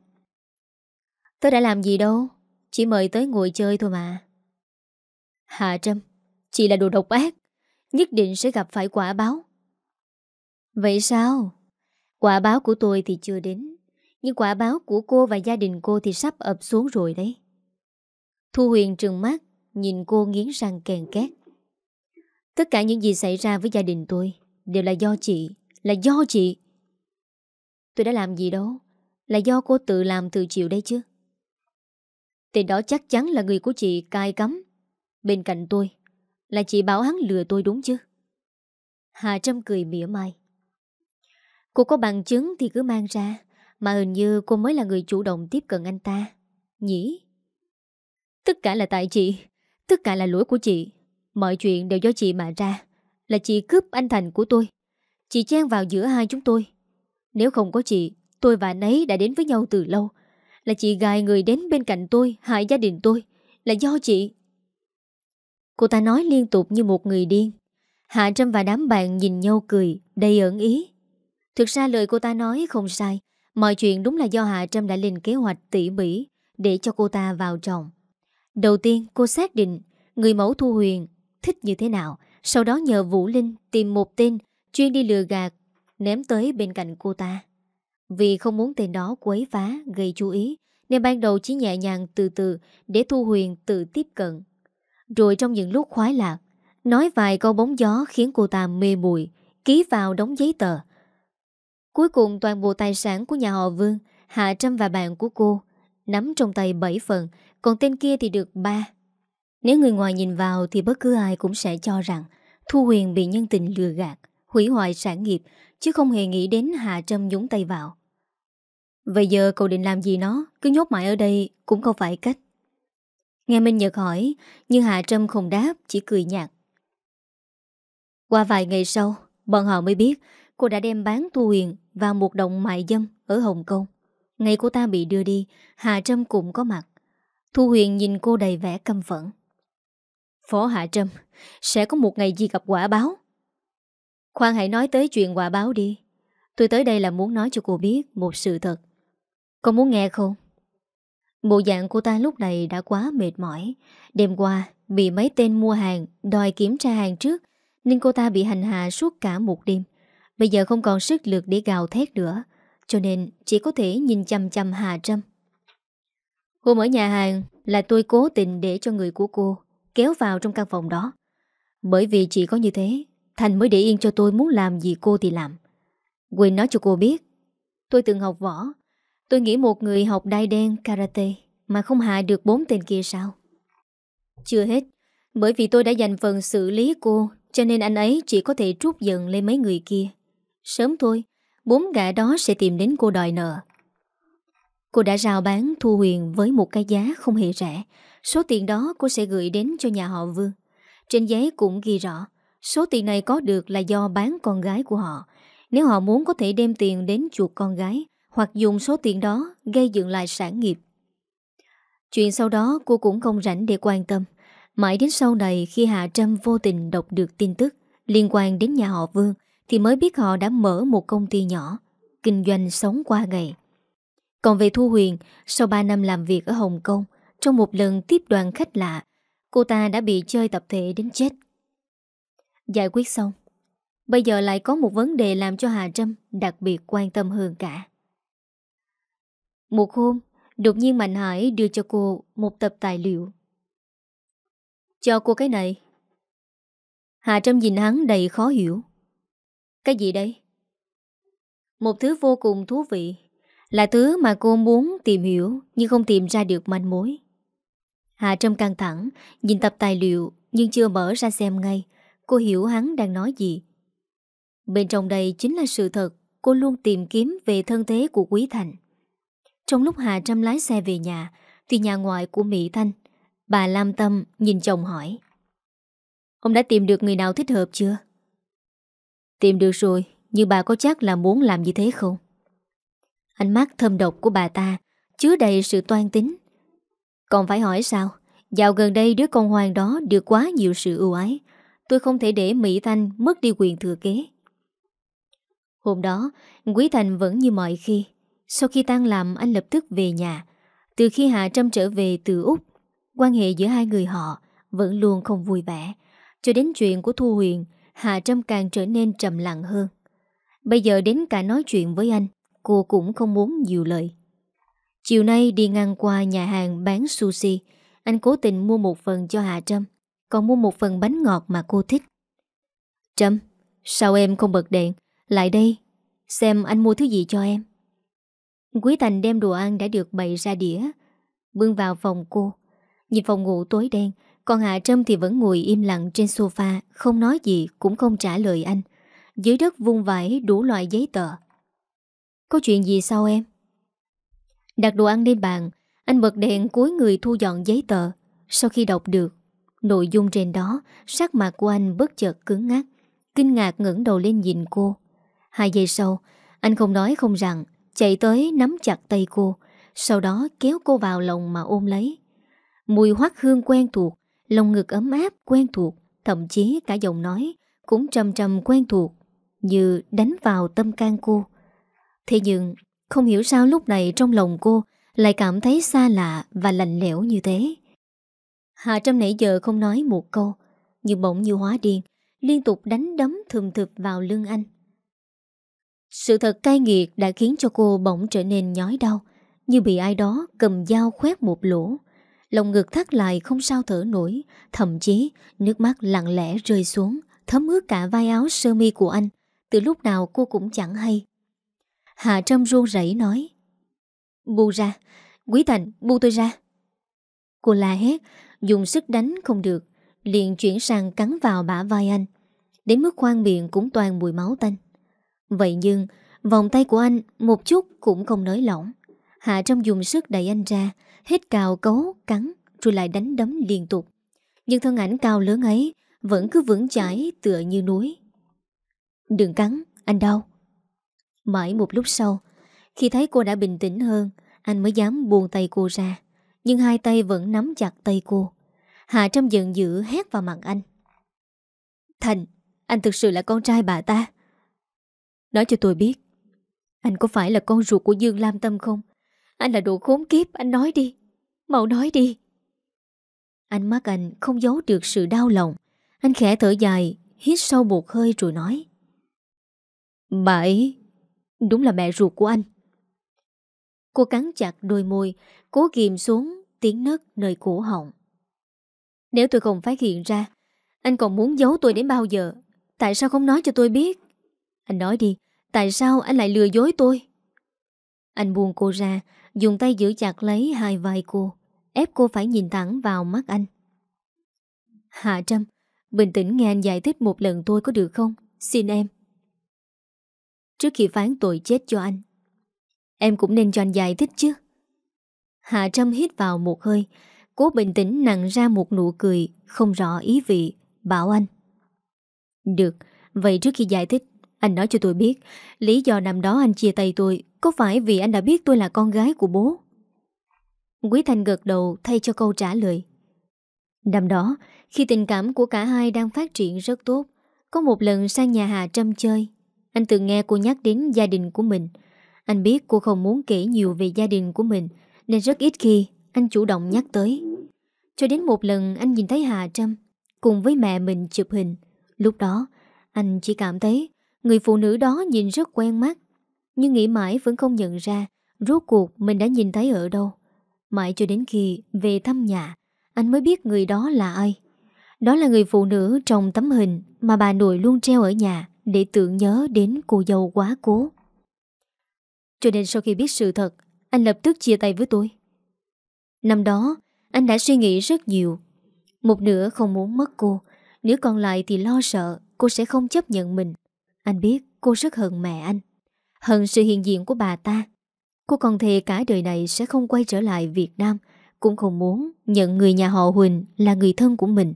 Tớ đã làm gì đâu, chỉ mời tới ngồi chơi thôi mà. Hạ Trâm, chị là đồ độc ác, nhất định sẽ gặp phải quả báo. Vậy sao? Quả báo của tôi thì chưa đến, nhưng quả báo của cô và gia đình cô thì sắp ập xuống rồi đấy. Thu Huyền trừng mắt, nhìn cô nghiến răng kèn két. Tất cả những gì xảy ra với gia đình tôi đều là do chị, là do chị. Tôi đã làm gì đâu, là do cô tự làm tự chịu đây chứ. Tên đó chắc chắn là người của chị cai cấm Bên cạnh tôi Là chị bảo hắn lừa tôi đúng chứ Hà Trâm cười mỉa mai Cô có bằng chứng thì cứ mang ra Mà hình như cô mới là người chủ động tiếp cận anh ta Nhỉ Tất cả là tại chị Tất cả là lỗi của chị Mọi chuyện đều do chị mà ra Là chị cướp anh Thành của tôi Chị chen vào giữa hai chúng tôi Nếu không có chị Tôi và anh ấy đã đến với nhau từ lâu Là chị gài người đến bên cạnh tôi Hại gia đình tôi Là do chị Cô ta nói liên tục như một người điên Hạ Trâm và đám bạn nhìn nhau cười Đầy ẩn ý Thực ra lời cô ta nói không sai Mọi chuyện đúng là do Hạ Trâm đã lên kế hoạch tỉ mỉ Để cho cô ta vào chồng. Đầu tiên cô xác định Người mẫu Thu Huyền thích như thế nào Sau đó nhờ Vũ Linh tìm một tên Chuyên đi lừa gạt Ném tới bên cạnh cô ta Vì không muốn tên đó quấy phá Gây chú ý Nên ban đầu chỉ nhẹ nhàng từ từ Để Thu Huyền tự tiếp cận rồi trong những lúc khoái lạc Nói vài câu bóng gió khiến cô ta mê bụi Ký vào đóng giấy tờ Cuối cùng toàn bộ tài sản của nhà họ Vương Hạ Trâm và bạn của cô Nắm trong tay 7 phần Còn tên kia thì được 3 Nếu người ngoài nhìn vào thì bất cứ ai cũng sẽ cho rằng Thu Huyền bị nhân tình lừa gạt Hủy hoại sản nghiệp Chứ không hề nghĩ đến Hạ Trâm nhúng tay vào Vậy giờ cậu định làm gì nó Cứ nhốt mãi ở đây cũng không phải cách Nghe Minh Nhật hỏi, nhưng Hạ Trâm không đáp, chỉ cười nhạt. Qua vài ngày sau, bọn họ mới biết cô đã đem bán Thu Huyền vào một động mại dâm ở Hồng Kông. Ngày cô ta bị đưa đi, Hạ Trâm cũng có mặt. Thu Huyền nhìn cô đầy vẻ căm phẫn. Phó Hạ Trâm, sẽ có một ngày gì gặp quả báo. Khoan hãy nói tới chuyện quả báo đi. Tôi tới đây là muốn nói cho cô biết một sự thật. Cô muốn nghe không? Bộ dạng của ta lúc này đã quá mệt mỏi Đêm qua bị mấy tên mua hàng Đòi kiểm tra hàng trước Nên cô ta bị hành hạ suốt cả một đêm Bây giờ không còn sức lực để gào thét nữa Cho nên chỉ có thể nhìn chăm chăm Hà Trâm Hôm ở nhà hàng là tôi cố tình để cho người của cô Kéo vào trong căn phòng đó Bởi vì chỉ có như thế Thành mới để yên cho tôi muốn làm gì cô thì làm Quên nói cho cô biết Tôi từng học võ Tôi nghĩ một người học đai đen karate mà không hạ được bốn tên kia sao? Chưa hết, bởi vì tôi đã dành phần xử lý cô cho nên anh ấy chỉ có thể trút giận lên mấy người kia. Sớm thôi, bốn gã đó sẽ tìm đến cô đòi nợ. Cô đã rào bán Thu Huyền với một cái giá không hề rẻ. Số tiền đó cô sẽ gửi đến cho nhà họ Vương. Trên giấy cũng ghi rõ, số tiền này có được là do bán con gái của họ. Nếu họ muốn có thể đem tiền đến chuộc con gái, hoặc dùng số tiền đó gây dựng lại sản nghiệp. Chuyện sau đó cô cũng không rảnh để quan tâm. Mãi đến sau này khi Hạ Trâm vô tình đọc được tin tức liên quan đến nhà họ Vương thì mới biết họ đã mở một công ty nhỏ, kinh doanh sống qua ngày. Còn về Thu Huyền, sau 3 năm làm việc ở Hồng Kông, trong một lần tiếp đoàn khách lạ, cô ta đã bị chơi tập thể đến chết. Giải quyết xong, bây giờ lại có một vấn đề làm cho Hà Trâm đặc biệt quan tâm hơn cả. Một hôm, đột nhiên Mạnh Hải đưa cho cô một tập tài liệu. Cho cô cái này. Hà Trâm nhìn hắn đầy khó hiểu. Cái gì đây? Một thứ vô cùng thú vị. Là thứ mà cô muốn tìm hiểu nhưng không tìm ra được manh mối. Hà Trâm căng thẳng, nhìn tập tài liệu nhưng chưa mở ra xem ngay. Cô hiểu hắn đang nói gì. Bên trong đây chính là sự thật cô luôn tìm kiếm về thân thế của Quý Thành. Trong lúc Hà Trâm lái xe về nhà Thì nhà ngoại của Mỹ Thanh Bà Lam Tâm nhìn chồng hỏi Ông đã tìm được người nào thích hợp chưa? Tìm được rồi Nhưng bà có chắc là muốn làm như thế không? Ánh mắt thâm độc của bà ta Chứa đầy sự toan tính Còn phải hỏi sao? Dạo gần đây đứa con hoàng đó được quá nhiều sự ưu ái Tôi không thể để Mỹ Thanh mất đi quyền thừa kế Hôm đó, Quý Thành vẫn như mọi khi sau khi tan làm anh lập tức về nhà Từ khi Hạ Trâm trở về từ Úc Quan hệ giữa hai người họ Vẫn luôn không vui vẻ Cho đến chuyện của Thu Huyền Hạ Trâm càng trở nên trầm lặng hơn Bây giờ đến cả nói chuyện với anh Cô cũng không muốn nhiều lời Chiều nay đi ngang qua nhà hàng bán sushi Anh cố tình mua một phần cho Hạ Trâm Còn mua một phần bánh ngọt mà cô thích Trâm Sao em không bật đèn Lại đây Xem anh mua thứ gì cho em Quý Thành đem đồ ăn đã được bày ra đĩa bước vào phòng cô Nhìn phòng ngủ tối đen Còn Hạ Trâm thì vẫn ngồi im lặng trên sofa Không nói gì cũng không trả lời anh Dưới đất vung vải đủ loại giấy tờ Có chuyện gì sao em? Đặt đồ ăn lên bàn Anh bật đèn cuối người thu dọn giấy tờ Sau khi đọc được Nội dung trên đó Sắc mặt của anh bất chợt cứng ngắt Kinh ngạc ngẩng đầu lên nhìn cô Hai giây sau Anh không nói không rằng Chạy tới nắm chặt tay cô Sau đó kéo cô vào lòng mà ôm lấy Mùi hoắc hương quen thuộc Lòng ngực ấm áp quen thuộc Thậm chí cả giọng nói Cũng trầm trầm quen thuộc Như đánh vào tâm can cô Thế nhưng không hiểu sao lúc này trong lòng cô Lại cảm thấy xa lạ và lạnh lẽo như thế Hà Trâm nãy giờ không nói một câu Nhưng bỗng như hóa điên Liên tục đánh đấm thùm thụp vào lưng anh sự thật cay nghiệt đã khiến cho cô bỗng trở nên nhói đau, như bị ai đó cầm dao khoét một lỗ. Lòng ngực thắt lại không sao thở nổi, thậm chí nước mắt lặng lẽ rơi xuống, thấm ướt cả vai áo sơ mi của anh, từ lúc nào cô cũng chẳng hay. Hạ Trâm run rẩy nói, Buông ra, Quý Thành, buông tôi ra. Cô la hét, dùng sức đánh không được, liền chuyển sang cắn vào bả vai anh. Đến mức khoan miệng cũng toàn mùi máu tanh. Vậy nhưng Vòng tay của anh một chút cũng không nới lỏng Hạ Trâm dùng sức đẩy anh ra Hít cào cấu, cắn Rồi lại đánh đấm liên tục Nhưng thân ảnh cao lớn ấy Vẫn cứ vững chãi tựa như núi Đừng cắn, anh đau Mãi một lúc sau Khi thấy cô đã bình tĩnh hơn Anh mới dám buông tay cô ra Nhưng hai tay vẫn nắm chặt tay cô Hạ Trâm giận dữ hét vào mặt anh Thành, anh thực sự là con trai bà ta Nói cho tôi biết Anh có phải là con ruột của Dương Lam Tâm không Anh là đồ khốn kiếp Anh nói đi Màu nói đi Ánh mắt anh không giấu được sự đau lòng Anh khẽ thở dài Hít sâu một hơi rồi nói Bà ấy Đúng là mẹ ruột của anh Cô cắn chặt đôi môi Cố kìm xuống tiếng nấc nơi cổ họng Nếu tôi không phát hiện ra Anh còn muốn giấu tôi đến bao giờ Tại sao không nói cho tôi biết anh nói đi, tại sao anh lại lừa dối tôi? Anh buông cô ra, dùng tay giữ chặt lấy hai vai cô, ép cô phải nhìn thẳng vào mắt anh. Hạ Trâm, bình tĩnh nghe anh giải thích một lần tôi có được không? Xin em. Trước khi phán tội chết cho anh, em cũng nên cho anh giải thích chứ. Hạ Trâm hít vào một hơi, cố bình tĩnh nặng ra một nụ cười, không rõ ý vị, bảo anh. Được, vậy trước khi giải thích anh nói cho tôi biết Lý do năm đó anh chia tay tôi Có phải vì anh đã biết tôi là con gái của bố Quý Thanh gật đầu thay cho câu trả lời Năm đó Khi tình cảm của cả hai đang phát triển rất tốt Có một lần sang nhà Hà Trâm chơi Anh từng nghe cô nhắc đến gia đình của mình Anh biết cô không muốn kể nhiều về gia đình của mình Nên rất ít khi Anh chủ động nhắc tới Cho đến một lần anh nhìn thấy Hà Trâm Cùng với mẹ mình chụp hình Lúc đó anh chỉ cảm thấy Người phụ nữ đó nhìn rất quen mắt Nhưng nghĩ mãi vẫn không nhận ra Rốt cuộc mình đã nhìn thấy ở đâu Mãi cho đến khi về thăm nhà Anh mới biết người đó là ai Đó là người phụ nữ trong tấm hình Mà bà nội luôn treo ở nhà Để tưởng nhớ đến cô dâu quá cố Cho nên sau khi biết sự thật Anh lập tức chia tay với tôi Năm đó Anh đã suy nghĩ rất nhiều Một nửa không muốn mất cô Nửa còn lại thì lo sợ cô sẽ không chấp nhận mình anh biết cô rất hận mẹ anh Hận sự hiện diện của bà ta Cô còn thề cả đời này sẽ không quay trở lại Việt Nam Cũng không muốn nhận người nhà họ Huỳnh là người thân của mình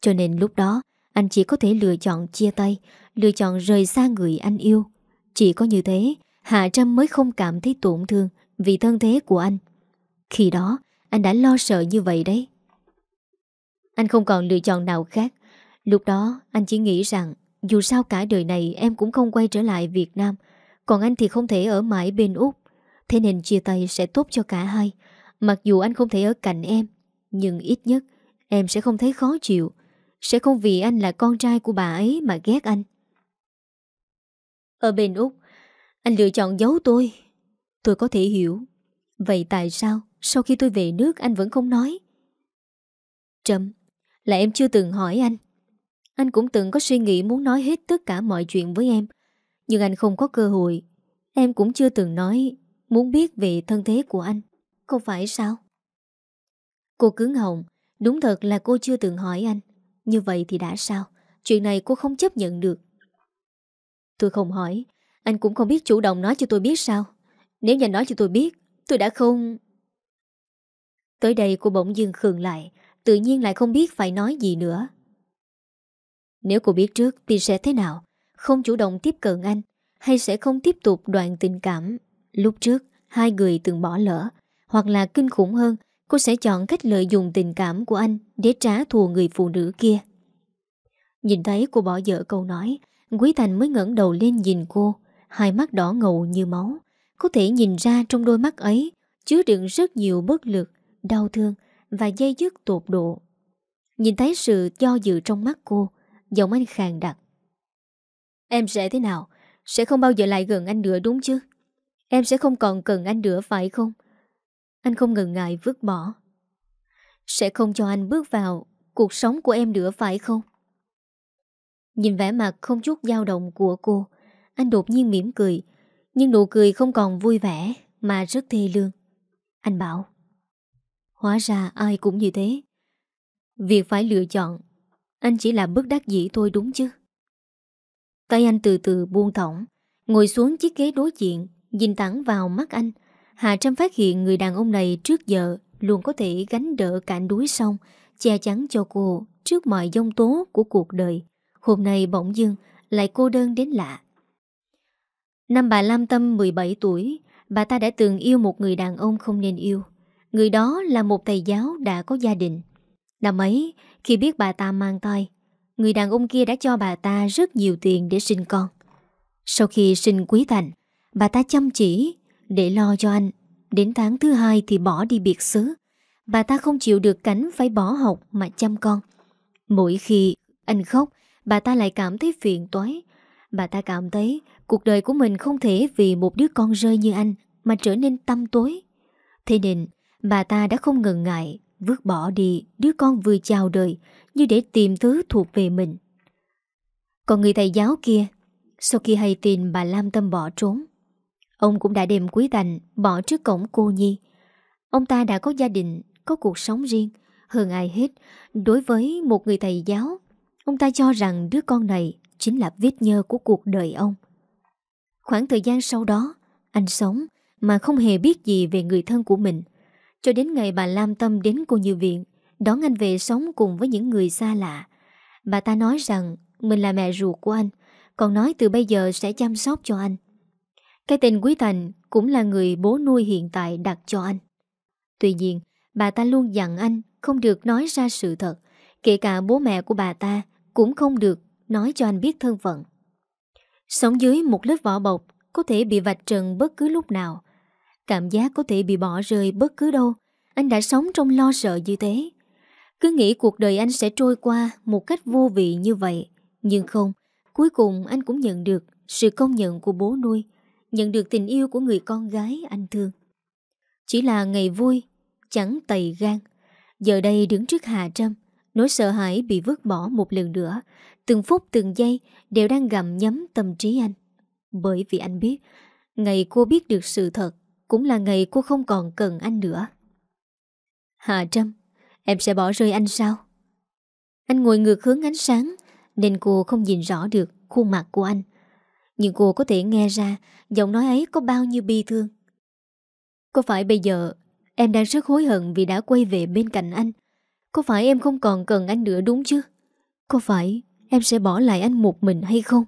Cho nên lúc đó anh chỉ có thể lựa chọn chia tay Lựa chọn rời xa người anh yêu Chỉ có như thế Hạ Trâm mới không cảm thấy tổn thương Vì thân thế của anh Khi đó anh đã lo sợ như vậy đấy Anh không còn lựa chọn nào khác Lúc đó anh chỉ nghĩ rằng dù sao cả đời này em cũng không quay trở lại Việt Nam Còn anh thì không thể ở mãi bên Úc Thế nên chia tay sẽ tốt cho cả hai Mặc dù anh không thể ở cạnh em Nhưng ít nhất Em sẽ không thấy khó chịu Sẽ không vì anh là con trai của bà ấy mà ghét anh Ở bên Úc Anh lựa chọn giấu tôi Tôi có thể hiểu Vậy tại sao sau khi tôi về nước anh vẫn không nói Trâm Là em chưa từng hỏi anh anh cũng từng có suy nghĩ muốn nói hết tất cả mọi chuyện với em Nhưng anh không có cơ hội Em cũng chưa từng nói Muốn biết về thân thế của anh Không phải sao Cô cứng hồng Đúng thật là cô chưa từng hỏi anh Như vậy thì đã sao Chuyện này cô không chấp nhận được Tôi không hỏi Anh cũng không biết chủ động nói cho tôi biết sao Nếu như anh nói cho tôi biết Tôi đã không... Tới đây cô bỗng dưng khường lại Tự nhiên lại không biết phải nói gì nữa nếu cô biết trước thì sẽ thế nào? Không chủ động tiếp cận anh hay sẽ không tiếp tục đoạn tình cảm lúc trước hai người từng bỏ lỡ hoặc là kinh khủng hơn cô sẽ chọn cách lợi dụng tình cảm của anh để trả thù người phụ nữ kia. Nhìn thấy cô bỏ dở câu nói Quý Thành mới ngẩng đầu lên nhìn cô Hai mắt đỏ ngầu như máu Có thể nhìn ra trong đôi mắt ấy Chứa đựng rất nhiều bất lực Đau thương và dây dứt tột độ Nhìn thấy sự do dự trong mắt cô Giọng anh khàn đặc Em sẽ thế nào Sẽ không bao giờ lại gần anh nữa đúng chứ Em sẽ không còn cần anh nữa phải không Anh không ngần ngại vứt bỏ Sẽ không cho anh bước vào Cuộc sống của em nữa phải không Nhìn vẻ mặt không chút dao động của cô Anh đột nhiên mỉm cười Nhưng nụ cười không còn vui vẻ Mà rất thê lương Anh bảo Hóa ra ai cũng như thế Việc phải lựa chọn anh chỉ là bất đắc dĩ thôi đúng chứ Tay anh từ từ buông thỏng Ngồi xuống chiếc ghế đối diện Nhìn thẳng vào mắt anh Hà Trâm phát hiện người đàn ông này trước giờ Luôn có thể gánh đỡ cạn đuối sông Che chắn cho cô Trước mọi giông tố của cuộc đời Hôm nay bỗng dưng Lại cô đơn đến lạ Năm bà Lam Tâm 17 tuổi Bà ta đã từng yêu một người đàn ông không nên yêu Người đó là một thầy giáo đã có gia đình Năm ấy khi biết bà ta mang thai Người đàn ông kia đã cho bà ta rất nhiều tiền để sinh con Sau khi sinh Quý Thành Bà ta chăm chỉ để lo cho anh Đến tháng thứ hai thì bỏ đi biệt xứ Bà ta không chịu được cảnh phải bỏ học mà chăm con Mỗi khi anh khóc Bà ta lại cảm thấy phiền toái Bà ta cảm thấy cuộc đời của mình không thể vì một đứa con rơi như anh Mà trở nên tâm tối Thế nên bà ta đã không ngần ngại Vứt bỏ đi đứa con vừa chào đời Như để tìm thứ thuộc về mình Còn người thầy giáo kia Sau khi hay tin bà Lam Tâm bỏ trốn Ông cũng đã đem Quý Thành Bỏ trước cổng cô Nhi Ông ta đã có gia đình Có cuộc sống riêng Hơn ai hết Đối với một người thầy giáo Ông ta cho rằng đứa con này Chính là vết nhơ của cuộc đời ông Khoảng thời gian sau đó Anh sống mà không hề biết gì về người thân của mình cho đến ngày bà Lam Tâm đến cô như viện Đón anh về sống cùng với những người xa lạ Bà ta nói rằng Mình là mẹ ruột của anh Còn nói từ bây giờ sẽ chăm sóc cho anh Cái tên Quý Thành Cũng là người bố nuôi hiện tại đặt cho anh Tuy nhiên Bà ta luôn dặn anh Không được nói ra sự thật Kể cả bố mẹ của bà ta Cũng không được nói cho anh biết thân phận Sống dưới một lớp vỏ bọc Có thể bị vạch trần bất cứ lúc nào Cảm giác có thể bị bỏ rơi bất cứ đâu Anh đã sống trong lo sợ như thế Cứ nghĩ cuộc đời anh sẽ trôi qua Một cách vô vị như vậy Nhưng không Cuối cùng anh cũng nhận được Sự công nhận của bố nuôi Nhận được tình yêu của người con gái anh thương Chỉ là ngày vui Chẳng tày gan Giờ đây đứng trước Hà Trâm Nỗi sợ hãi bị vứt bỏ một lần nữa Từng phút từng giây Đều đang gặm nhấm tâm trí anh Bởi vì anh biết Ngày cô biết được sự thật cũng là ngày cô không còn cần anh nữa. Hà Trâm, em sẽ bỏ rơi anh sao? Anh ngồi ngược hướng ánh sáng, nên cô không nhìn rõ được khuôn mặt của anh. Nhưng cô có thể nghe ra giọng nói ấy có bao nhiêu bi thương. Có phải bây giờ em đang rất hối hận vì đã quay về bên cạnh anh? Có phải em không còn cần anh nữa đúng chứ? Có phải em sẽ bỏ lại anh một mình hay không?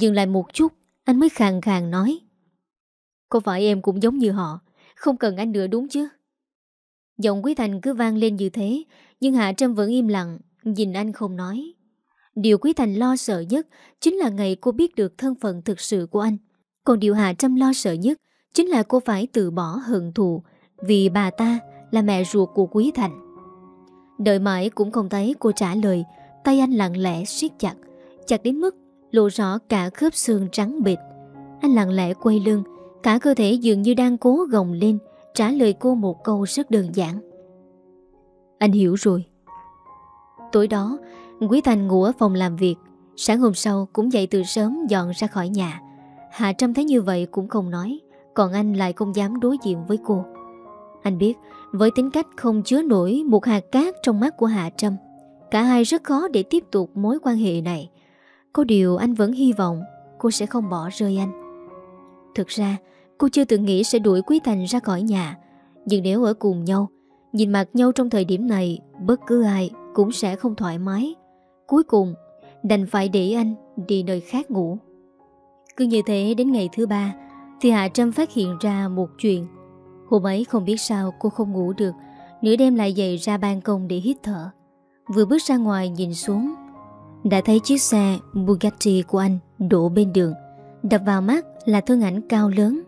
Dừng lại một chút, anh mới khàn khàn nói. Có phải em cũng giống như họ Không cần anh nữa đúng chứ Giọng Quý Thành cứ vang lên như thế Nhưng Hạ Trâm vẫn im lặng Nhìn anh không nói Điều Quý Thành lo sợ nhất Chính là ngày cô biết được thân phận thực sự của anh Còn điều Hạ Trâm lo sợ nhất Chính là cô phải từ bỏ hận thù Vì bà ta là mẹ ruột của Quý Thành Đợi mãi cũng không thấy cô trả lời Tay anh lặng lẽ siết chặt Chặt đến mức lộ rõ cả khớp xương trắng bệt Anh lặng lẽ quay lưng Cả cơ thể dường như đang cố gồng lên Trả lời cô một câu rất đơn giản Anh hiểu rồi Tối đó Quý Thành ngủ ở phòng làm việc Sáng hôm sau cũng dậy từ sớm dọn ra khỏi nhà Hạ Trâm thấy như vậy cũng không nói Còn anh lại không dám đối diện với cô Anh biết Với tính cách không chứa nổi Một hạt cát trong mắt của Hạ Trâm Cả hai rất khó để tiếp tục mối quan hệ này Có điều anh vẫn hy vọng Cô sẽ không bỏ rơi anh Thực ra Cô chưa từng nghĩ sẽ đuổi Quý Thành ra khỏi nhà Nhưng nếu ở cùng nhau Nhìn mặt nhau trong thời điểm này Bất cứ ai cũng sẽ không thoải mái Cuối cùng Đành phải để anh đi nơi khác ngủ Cứ như thế đến ngày thứ ba Thì Hạ Trâm phát hiện ra một chuyện Hôm ấy không biết sao cô không ngủ được Nửa đêm lại dậy ra ban công để hít thở Vừa bước ra ngoài nhìn xuống Đã thấy chiếc xe Bugatti của anh đổ bên đường Đập vào mắt là thân ảnh cao lớn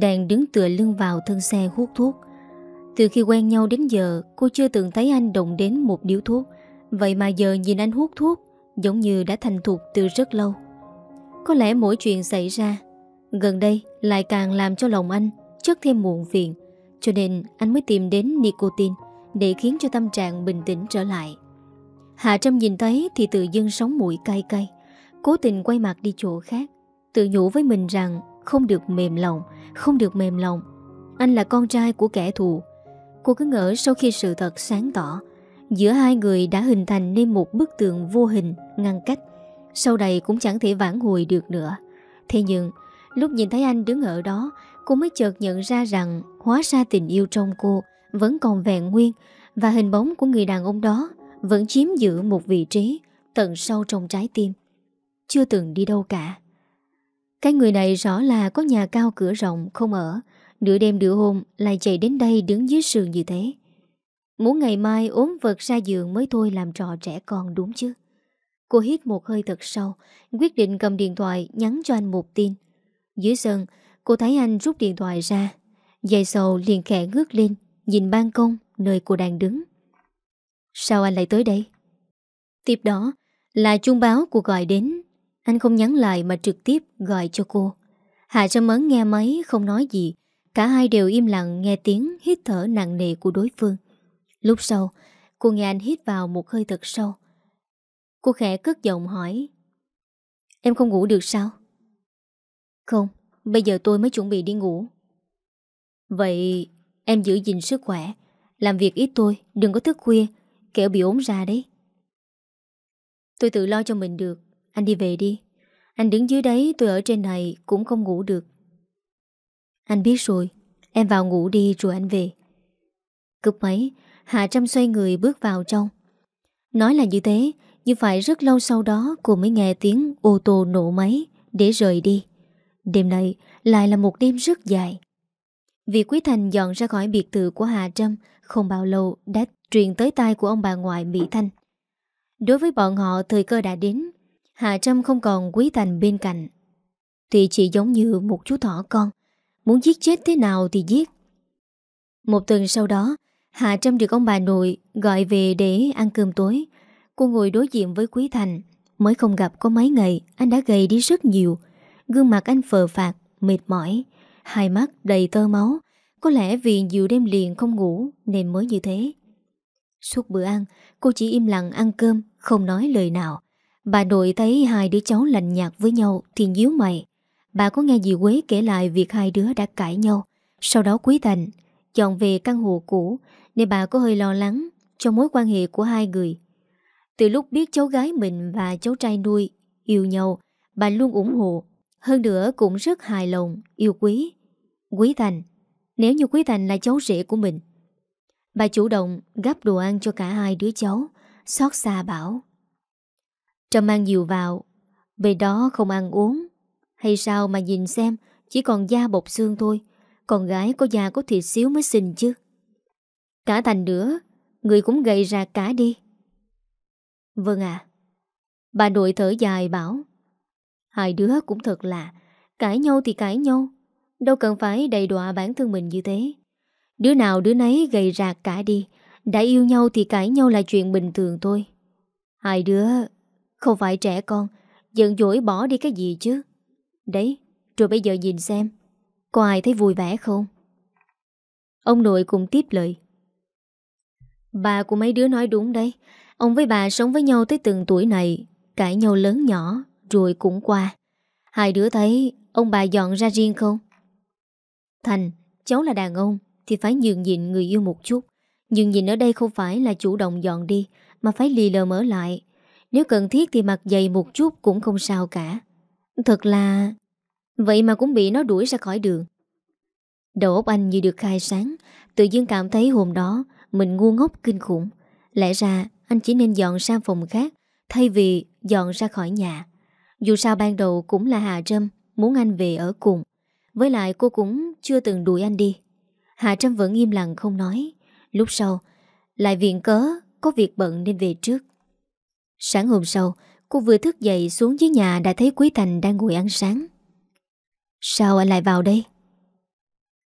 đang đứng tựa lưng vào thân xe hút thuốc Từ khi quen nhau đến giờ Cô chưa từng thấy anh động đến một điếu thuốc Vậy mà giờ nhìn anh hút thuốc Giống như đã thành thục từ rất lâu Có lẽ mỗi chuyện xảy ra Gần đây lại càng làm cho lòng anh Chất thêm muộn phiền Cho nên anh mới tìm đến nicotine Để khiến cho tâm trạng bình tĩnh trở lại Hạ Trâm nhìn thấy Thì tự dưng sóng mũi cay cay Cố tình quay mặt đi chỗ khác Tự nhủ với mình rằng không được mềm lòng, không được mềm lòng. Anh là con trai của kẻ thù. Cô cứ ngỡ sau khi sự thật sáng tỏ, giữa hai người đã hình thành nên một bức tường vô hình ngăn cách. Sau đây cũng chẳng thể vãn hồi được nữa. Thế nhưng, lúc nhìn thấy anh đứng ở đó, cô mới chợt nhận ra rằng hóa ra tình yêu trong cô vẫn còn vẹn nguyên và hình bóng của người đàn ông đó vẫn chiếm giữ một vị trí tận sâu trong trái tim. Chưa từng đi đâu cả. Cái người này rõ là có nhà cao cửa rộng không ở Nửa đêm nửa hôm lại chạy đến đây đứng dưới sườn như thế Muốn ngày mai ốm vật ra giường mới thôi làm trò trẻ con đúng chứ Cô hít một hơi thật sâu Quyết định cầm điện thoại nhắn cho anh một tin Dưới sân cô thấy anh rút điện thoại ra Dày sầu liền khẽ ngước lên Nhìn ban công nơi cô đang đứng Sao anh lại tới đây Tiếp đó là chuông báo của gọi đến anh không nhắn lại mà trực tiếp gọi cho cô. Hạ Trâm Mấn nghe máy không nói gì. Cả hai đều im lặng nghe tiếng hít thở nặng nề của đối phương. Lúc sau, cô nghe anh hít vào một hơi thật sâu. Cô khẽ cất giọng hỏi. Em không ngủ được sao? Không, bây giờ tôi mới chuẩn bị đi ngủ. Vậy em giữ gìn sức khỏe, làm việc ít tôi, đừng có thức khuya, kẻo bị ốm ra đấy. Tôi tự lo cho mình được. Anh đi về đi Anh đứng dưới đấy tôi ở trên này cũng không ngủ được Anh biết rồi Em vào ngủ đi rồi anh về Cúp máy Hạ Trâm xoay người bước vào trong Nói là như thế Nhưng phải rất lâu sau đó cô mới nghe tiếng ô tô nổ máy Để rời đi Đêm này lại là một đêm rất dài Vì Quý Thành dọn ra khỏi biệt thự của Hà Trâm Không bao lâu đã truyền tới tai của ông bà ngoại Mỹ Thanh Đối với bọn họ thời cơ đã đến Hà Trâm không còn Quý Thành bên cạnh Thì chỉ giống như một chú thỏ con Muốn giết chết thế nào thì giết Một tuần sau đó Hà Trâm được ông bà nội Gọi về để ăn cơm tối Cô ngồi đối diện với Quý Thành Mới không gặp có mấy ngày Anh đã gầy đi rất nhiều Gương mặt anh phờ phạt, mệt mỏi Hai mắt đầy tơ máu Có lẽ vì nhiều đêm liền không ngủ Nên mới như thế Suốt bữa ăn Cô chỉ im lặng ăn cơm Không nói lời nào Bà nội thấy hai đứa cháu lành nhạt với nhau thì nhíu mày. Bà có nghe dì Quế kể lại việc hai đứa đã cãi nhau. Sau đó Quý Thành dọn về căn hộ cũ nên bà có hơi lo lắng cho mối quan hệ của hai người. Từ lúc biết cháu gái mình và cháu trai nuôi yêu nhau, bà luôn ủng hộ. Hơn nữa cũng rất hài lòng, yêu quý. Quý Thành, nếu như Quý Thành là cháu rể của mình. Bà chủ động gắp đồ ăn cho cả hai đứa cháu, xót xa bảo. Trâm mang nhiều vào Về đó không ăn uống Hay sao mà nhìn xem Chỉ còn da bột xương thôi Con gái có da có thịt xíu mới xinh chứ Cả thành nữa Người cũng gầy ra cả đi Vâng ạ à. Bà nội thở dài bảo Hai đứa cũng thật lạ Cãi nhau thì cãi nhau Đâu cần phải đầy đọa bản thân mình như thế Đứa nào đứa nấy gầy rạc cả đi Đã yêu nhau thì cãi nhau là chuyện bình thường thôi Hai đứa không phải trẻ con Giận dỗi bỏ đi cái gì chứ Đấy rồi bây giờ nhìn xem Có ai thấy vui vẻ không Ông nội cũng tiếp lời Bà của mấy đứa nói đúng đấy Ông với bà sống với nhau tới từng tuổi này Cãi nhau lớn nhỏ Rồi cũng qua Hai đứa thấy ông bà dọn ra riêng không Thành Cháu là đàn ông Thì phải nhường nhịn người yêu một chút Nhường nhịn ở đây không phải là chủ động dọn đi Mà phải lì lờ mở lại nếu cần thiết thì mặc dày một chút cũng không sao cả Thật là... Vậy mà cũng bị nó đuổi ra khỏi đường Đầu óc anh như được khai sáng Tự dưng cảm thấy hôm đó Mình ngu ngốc kinh khủng Lẽ ra anh chỉ nên dọn sang phòng khác Thay vì dọn ra khỏi nhà Dù sao ban đầu cũng là Hà Trâm Muốn anh về ở cùng Với lại cô cũng chưa từng đuổi anh đi Hà Trâm vẫn im lặng không nói Lúc sau Lại viện cớ Có việc bận nên về trước Sáng hôm sau, cô vừa thức dậy xuống dưới nhà đã thấy Quý Thành đang ngồi ăn sáng. Sao anh lại vào đây?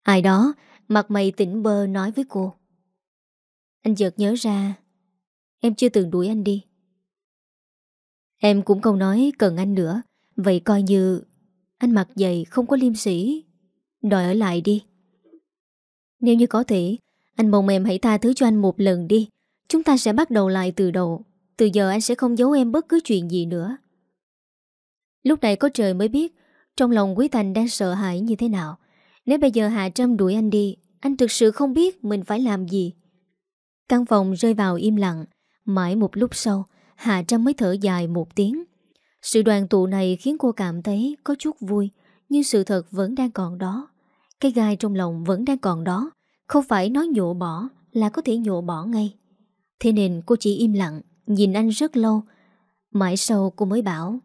Ai đó, mặt mày tỉnh bơ nói với cô. Anh chợt nhớ ra, em chưa từng đuổi anh đi. Em cũng không nói cần anh nữa, vậy coi như anh mặc dày không có liêm sỉ đòi ở lại đi. Nếu như có thể, anh mong em hãy tha thứ cho anh một lần đi, chúng ta sẽ bắt đầu lại từ đầu. Từ giờ anh sẽ không giấu em bất cứ chuyện gì nữa Lúc này có trời mới biết Trong lòng Quý Thành đang sợ hãi như thế nào Nếu bây giờ Hạ Trâm đuổi anh đi Anh thực sự không biết mình phải làm gì Căn phòng rơi vào im lặng Mãi một lúc sau Hạ Trâm mới thở dài một tiếng Sự đoàn tụ này khiến cô cảm thấy có chút vui Nhưng sự thật vẫn đang còn đó Cái gai trong lòng vẫn đang còn đó Không phải nói nhổ bỏ Là có thể nhổ bỏ ngay Thế nên cô chỉ im lặng Nhìn anh rất lâu Mãi sau cô mới bảo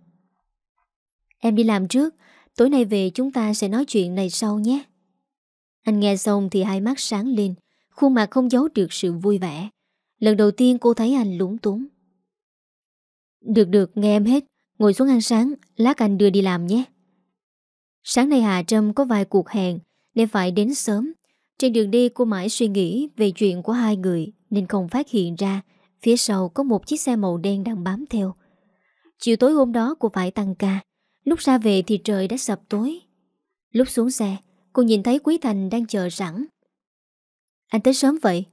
Em đi làm trước Tối nay về chúng ta sẽ nói chuyện này sau nhé Anh nghe xong thì hai mắt sáng lên Khuôn mặt không giấu được sự vui vẻ Lần đầu tiên cô thấy anh lúng túng Được được nghe em hết Ngồi xuống ăn sáng Lát anh đưa đi làm nhé Sáng nay Hà Trâm có vài cuộc hẹn Nên phải đến sớm Trên đường đi cô mãi suy nghĩ Về chuyện của hai người Nên không phát hiện ra Phía sau có một chiếc xe màu đen đang bám theo Chiều tối hôm đó cô phải tăng ca Lúc ra về thì trời đã sập tối Lúc xuống xe Cô nhìn thấy Quý Thành đang chờ sẵn Anh tới sớm vậy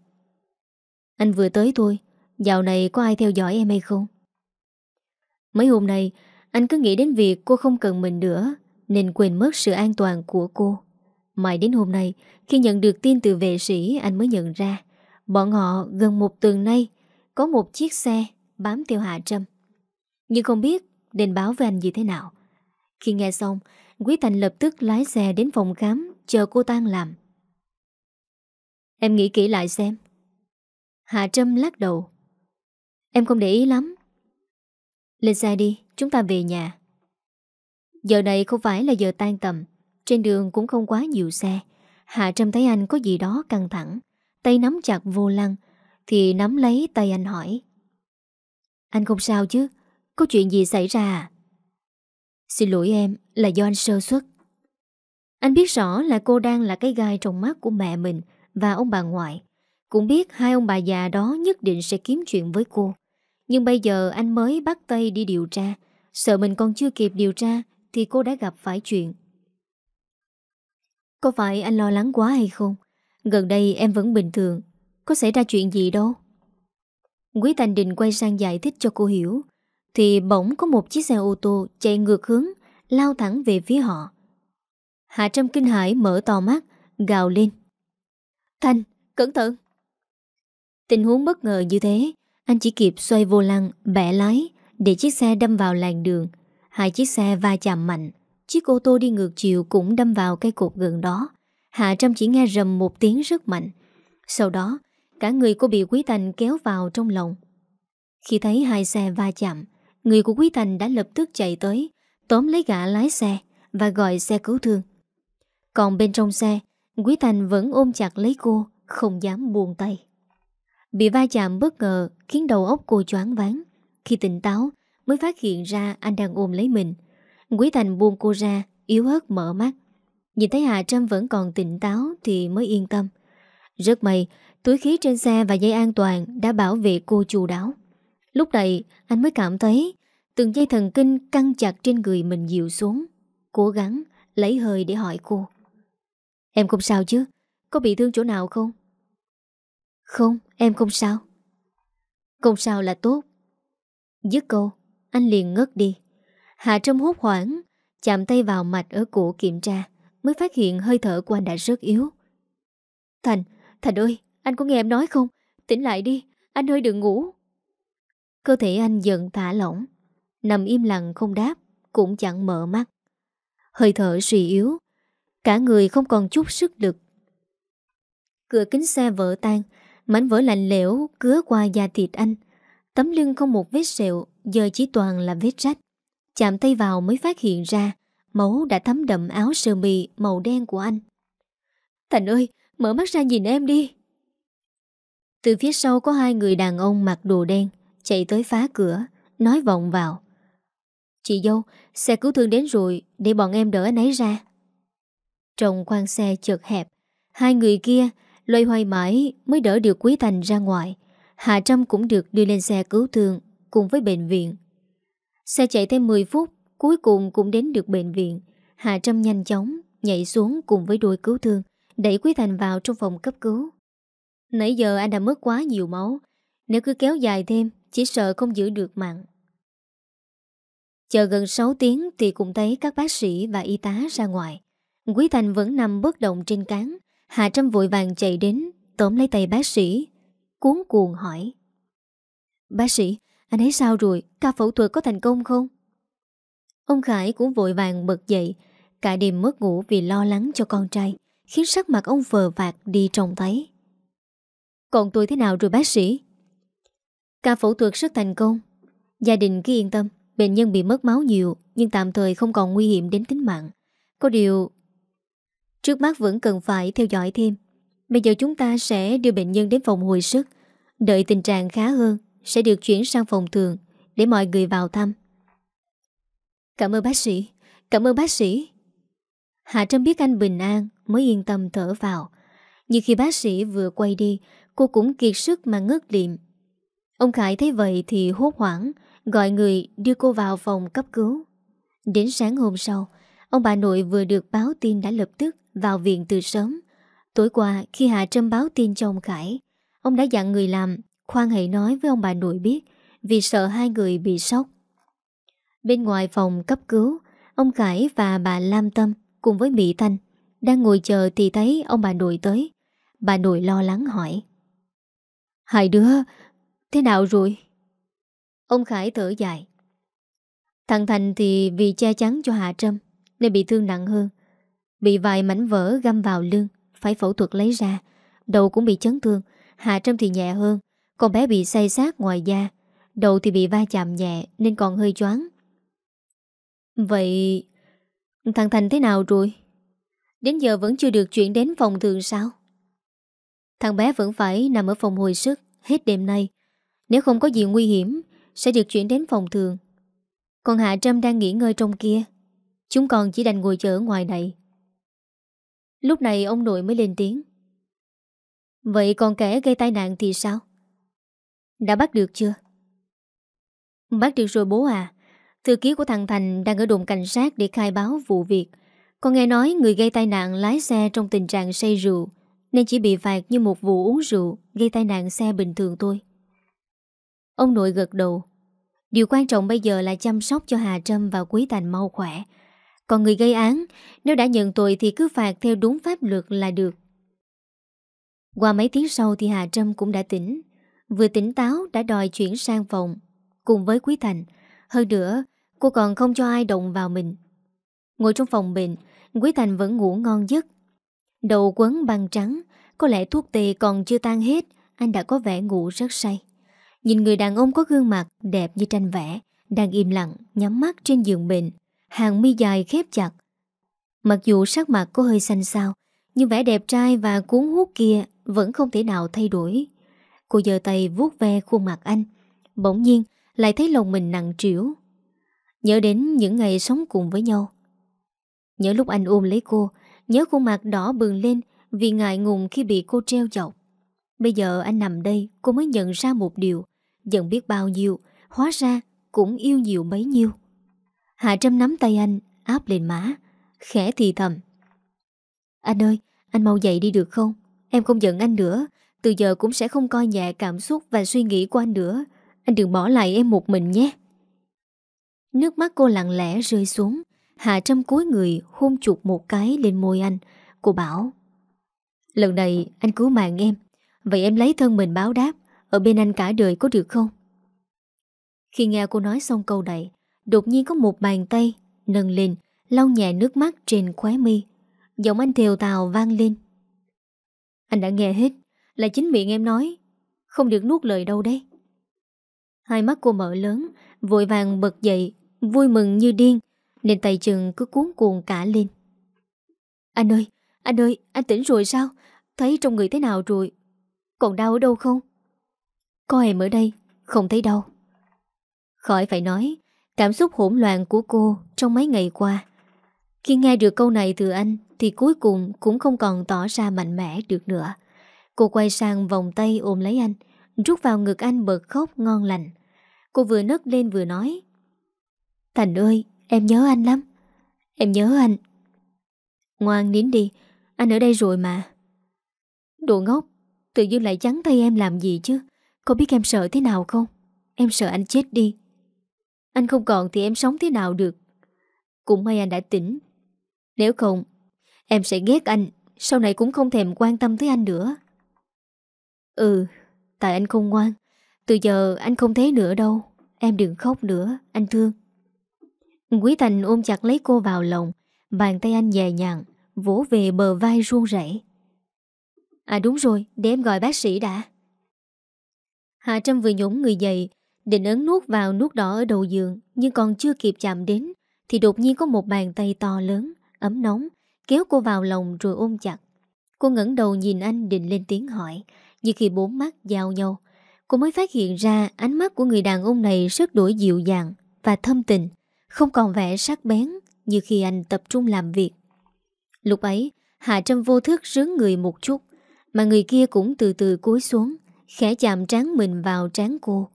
Anh vừa tới thôi Dạo này có ai theo dõi em hay không Mấy hôm nay Anh cứ nghĩ đến việc cô không cần mình nữa Nên quên mất sự an toàn của cô Mãi đến hôm nay Khi nhận được tin từ vệ sĩ Anh mới nhận ra Bọn họ gần một tuần nay có một chiếc xe bám theo Hạ Trâm Nhưng không biết nên báo với anh như thế nào Khi nghe xong Quý Thành lập tức lái xe đến phòng khám Chờ cô tan làm Em nghĩ kỹ lại xem Hạ Trâm lắc đầu Em không để ý lắm Lên xe đi Chúng ta về nhà Giờ này không phải là giờ tan tầm Trên đường cũng không quá nhiều xe Hạ Trâm thấy anh có gì đó căng thẳng Tay nắm chặt vô lăng thì nắm lấy tay anh hỏi. Anh không sao chứ? Có chuyện gì xảy ra à? Xin lỗi em là do anh sơ xuất. Anh biết rõ là cô đang là cái gai trong mắt của mẹ mình và ông bà ngoại. Cũng biết hai ông bà già đó nhất định sẽ kiếm chuyện với cô. Nhưng bây giờ anh mới bắt tay đi điều tra. Sợ mình còn chưa kịp điều tra thì cô đã gặp phải chuyện. Có phải anh lo lắng quá hay không? Gần đây em vẫn bình thường có xảy ra chuyện gì đâu Quý Thành Đình quay sang giải thích cho cô hiểu Thì bỗng có một chiếc xe ô tô Chạy ngược hướng Lao thẳng về phía họ Hạ Trâm kinh hãi mở to mắt Gào lên Thành, cẩn thận Tình huống bất ngờ như thế Anh chỉ kịp xoay vô lăng, bẻ lái Để chiếc xe đâm vào làng đường Hai chiếc xe va chạm mạnh Chiếc ô tô đi ngược chiều cũng đâm vào cây cột gần đó Hạ Trâm chỉ nghe rầm một tiếng rất mạnh Sau đó Cả người cô bị Quý Thành kéo vào trong lòng Khi thấy hai xe va chạm Người của Quý Thành đã lập tức chạy tới Tóm lấy gã lái xe Và gọi xe cứu thương Còn bên trong xe Quý Thành vẫn ôm chặt lấy cô Không dám buông tay Bị va chạm bất ngờ Khiến đầu óc cô choáng váng Khi tỉnh táo mới phát hiện ra Anh đang ôm lấy mình Quý Thành buông cô ra Yếu ớt mở mắt Nhìn thấy Hạ Trâm vẫn còn tỉnh táo Thì mới yên tâm Rất may Túi khí trên xe và dây an toàn đã bảo vệ cô chu đáo. Lúc này anh mới cảm thấy từng dây thần kinh căng chặt trên người mình dịu xuống. Cố gắng lấy hơi để hỏi cô. Em không sao chứ? Có bị thương chỗ nào không? Không, em không sao. Không sao là tốt. Dứt câu, anh liền ngất đi. Hạ Trâm hốt hoảng, chạm tay vào mạch ở cổ kiểm tra, mới phát hiện hơi thở của anh đã rất yếu. Thành, Thành ơi, anh có nghe em nói không? Tỉnh lại đi, anh ơi đừng ngủ. Cơ thể anh dần thả lỏng, nằm im lặng không đáp, cũng chẳng mở mắt. Hơi thở suy yếu, cả người không còn chút sức lực. Cửa kính xe vỡ tan, mảnh vỡ lạnh lẽo cứa qua da thịt anh. Tấm lưng không một vết sẹo, giờ chỉ toàn là vết rách. Chạm tay vào mới phát hiện ra, máu đã thấm đậm áo sơ mi màu đen của anh. Thành ơi, mở mắt ra nhìn em đi. Từ phía sau có hai người đàn ông mặc đồ đen Chạy tới phá cửa Nói vọng vào Chị dâu, xe cứu thương đến rồi Để bọn em đỡ anh ấy ra Trong khoang xe chợt hẹp Hai người kia loay hoay mãi Mới đỡ được Quý Thành ra ngoài Hạ Trâm cũng được đưa lên xe cứu thương Cùng với bệnh viện Xe chạy thêm 10 phút Cuối cùng cũng đến được bệnh viện Hạ Trâm nhanh chóng nhảy xuống cùng với đôi cứu thương Đẩy Quý Thành vào trong phòng cấp cứu Nãy giờ anh đã mất quá nhiều máu Nếu cứ kéo dài thêm Chỉ sợ không giữ được mạng Chờ gần 6 tiếng Thì cũng thấy các bác sĩ và y tá ra ngoài Quý Thành vẫn nằm bất động trên cán Hạ Trâm vội vàng chạy đến Tóm lấy tay bác sĩ Cuốn cuồng hỏi Bác sĩ, anh ấy sao rồi? Ca phẫu thuật có thành công không? Ông Khải cũng vội vàng bật dậy Cả đêm mất ngủ vì lo lắng cho con trai Khiến sắc mặt ông phờ vạt đi trông thấy còn tôi thế nào rồi bác sĩ? Ca phẫu thuật rất thành công. Gia đình cứ yên tâm, bệnh nhân bị mất máu nhiều nhưng tạm thời không còn nguy hiểm đến tính mạng. Có điều... Trước mắt vẫn cần phải theo dõi thêm. Bây giờ chúng ta sẽ đưa bệnh nhân đến phòng hồi sức. Đợi tình trạng khá hơn, sẽ được chuyển sang phòng thường để mọi người vào thăm. Cảm ơn bác sĩ, cảm ơn bác sĩ. Hạ Trâm biết anh bình an mới yên tâm thở vào. Nhưng khi bác sĩ vừa quay đi cô cũng kiệt sức mà ngất liệm. Ông Khải thấy vậy thì hốt hoảng, gọi người đưa cô vào phòng cấp cứu. Đến sáng hôm sau, ông bà nội vừa được báo tin đã lập tức vào viện từ sớm. Tối qua, khi Hạ Trâm báo tin cho ông Khải, ông đã dặn người làm, khoan hãy nói với ông bà nội biết, vì sợ hai người bị sốc. Bên ngoài phòng cấp cứu, ông Khải và bà Lam Tâm cùng với Mỹ Thanh đang ngồi chờ thì thấy ông bà nội tới. Bà nội lo lắng hỏi. Hai đứa, thế nào rồi? Ông Khải thở dài. Thằng Thành thì vì che chắn cho Hạ Trâm nên bị thương nặng hơn. Bị vài mảnh vỡ găm vào lưng, phải phẫu thuật lấy ra. Đầu cũng bị chấn thương, Hạ Trâm thì nhẹ hơn. Con bé bị say sát ngoài da, đầu thì bị va chạm nhẹ nên còn hơi choáng. Vậy... Thằng Thành thế nào rồi? Đến giờ vẫn chưa được chuyển đến phòng thường sao? Thằng bé vẫn phải nằm ở phòng hồi sức Hết đêm nay Nếu không có gì nguy hiểm Sẽ được chuyển đến phòng thường Còn Hạ Trâm đang nghỉ ngơi trong kia Chúng còn chỉ đành ngồi chờ ở ngoài này Lúc này ông nội mới lên tiếng Vậy còn kẻ gây tai nạn thì sao? Đã bắt được chưa? Bắt được rồi bố à Thư ký của thằng Thành đang ở đồn cảnh sát để khai báo vụ việc Con nghe nói người gây tai nạn lái xe trong tình trạng say rượu nên chỉ bị phạt như một vụ uống rượu Gây tai nạn xe bình thường thôi. Ông nội gật đầu Điều quan trọng bây giờ là chăm sóc cho Hà Trâm và Quý Thành mau khỏe Còn người gây án Nếu đã nhận tội thì cứ phạt theo đúng pháp luật là được Qua mấy tiếng sau thì Hà Trâm cũng đã tỉnh Vừa tỉnh táo đã đòi chuyển sang phòng Cùng với Quý Thành Hơn nữa cô còn không cho ai động vào mình Ngồi trong phòng bệnh Quý Thành vẫn ngủ ngon giấc Đầu quấn băng trắng Có lẽ thuốc tê còn chưa tan hết Anh đã có vẻ ngủ rất say Nhìn người đàn ông có gương mặt đẹp như tranh vẽ Đang im lặng nhắm mắt trên giường bệnh Hàng mi dài khép chặt Mặc dù sắc mặt có hơi xanh xao Nhưng vẻ đẹp trai và cuốn hút kia Vẫn không thể nào thay đổi Cô giơ tay vuốt ve khuôn mặt anh Bỗng nhiên lại thấy lòng mình nặng trĩu Nhớ đến những ngày sống cùng với nhau Nhớ lúc anh ôm lấy cô Nhớ khuôn mặt đỏ bừng lên Vì ngại ngùng khi bị cô treo dọc Bây giờ anh nằm đây Cô mới nhận ra một điều Dần biết bao nhiêu Hóa ra cũng yêu nhiều bấy nhiêu Hạ Trâm nắm tay anh Áp lên má Khẽ thì thầm Anh ơi anh mau dậy đi được không Em không giận anh nữa Từ giờ cũng sẽ không coi nhẹ cảm xúc và suy nghĩ của anh nữa Anh đừng bỏ lại em một mình nhé Nước mắt cô lặng lẽ rơi xuống Hạ Trâm cuối người hôn chụp một cái lên môi anh. Cô bảo Lần này anh cứu mạng em Vậy em lấy thân mình báo đáp Ở bên anh cả đời có được không? Khi nghe cô nói xong câu này Đột nhiên có một bàn tay Nâng lên Lau nhẹ nước mắt trên khóe mi Giọng anh thều tào vang lên Anh đã nghe hết Là chính miệng em nói Không được nuốt lời đâu đấy Hai mắt cô mở lớn Vội vàng bật dậy Vui mừng như điên nên tay chân cứ cuốn cuồng cả lên Anh ơi Anh ơi anh tỉnh rồi sao Thấy trong người thế nào rồi Còn đau ở đâu không Có em ở đây không thấy đau Khỏi phải nói Cảm xúc hỗn loạn của cô trong mấy ngày qua Khi nghe được câu này từ anh Thì cuối cùng cũng không còn tỏ ra mạnh mẽ được nữa Cô quay sang vòng tay ôm lấy anh Rút vào ngực anh bật khóc ngon lành Cô vừa nấc lên vừa nói Thành ơi Em nhớ anh lắm Em nhớ anh Ngoan nín đi Anh ở đây rồi mà Đồ ngốc Tự dưng lại chắn tay em làm gì chứ Có biết em sợ thế nào không Em sợ anh chết đi Anh không còn thì em sống thế nào được Cũng may anh đã tỉnh Nếu không Em sẽ ghét anh Sau này cũng không thèm quan tâm tới anh nữa Ừ Tại anh không ngoan Từ giờ anh không thế nữa đâu Em đừng khóc nữa Anh thương Quý Thành ôm chặt lấy cô vào lòng Bàn tay anh dè nhặn Vỗ về bờ vai ruông rảy À đúng rồi Để em gọi bác sĩ đã Hạ Trâm vừa nhũng người dậy Định ấn nuốt vào nút đỏ ở đầu giường Nhưng còn chưa kịp chạm đến Thì đột nhiên có một bàn tay to lớn Ấm nóng Kéo cô vào lòng rồi ôm chặt Cô ngẩng đầu nhìn anh định lên tiếng hỏi Nhưng khi bốn mắt giao nhau Cô mới phát hiện ra ánh mắt của người đàn ông này rất đổi dịu dàng Và thâm tình không còn vẻ sắc bén như khi anh tập trung làm việc. Lúc ấy, Hạ Trâm vô thức rướng người một chút, mà người kia cũng từ từ cúi xuống, khẽ chạm trán mình vào trán cô.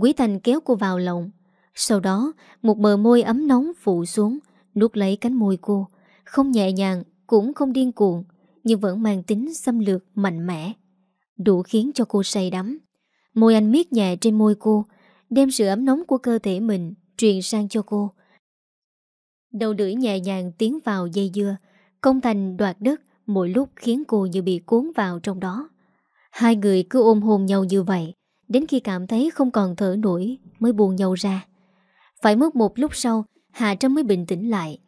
Quý Thành kéo cô vào lòng, sau đó một bờ môi ấm nóng phụ xuống, nuốt lấy cánh môi cô, không nhẹ nhàng, cũng không điên cuồng, nhưng vẫn mang tính xâm lược mạnh mẽ, đủ khiến cho cô say đắm. Môi anh miết nhẹ trên môi cô, đem sự ấm nóng của cơ thể mình truyền sang cho cô. Đầu lưỡi nhẹ nhàng tiến vào dây dưa, công thành đoạt đất mỗi lúc khiến cô như bị cuốn vào trong đó. Hai người cứ ôm hôn nhau như vậy, đến khi cảm thấy không còn thở nổi mới buồn nhau ra. Phải mất một lúc sau, hà Trâm mới bình tĩnh lại.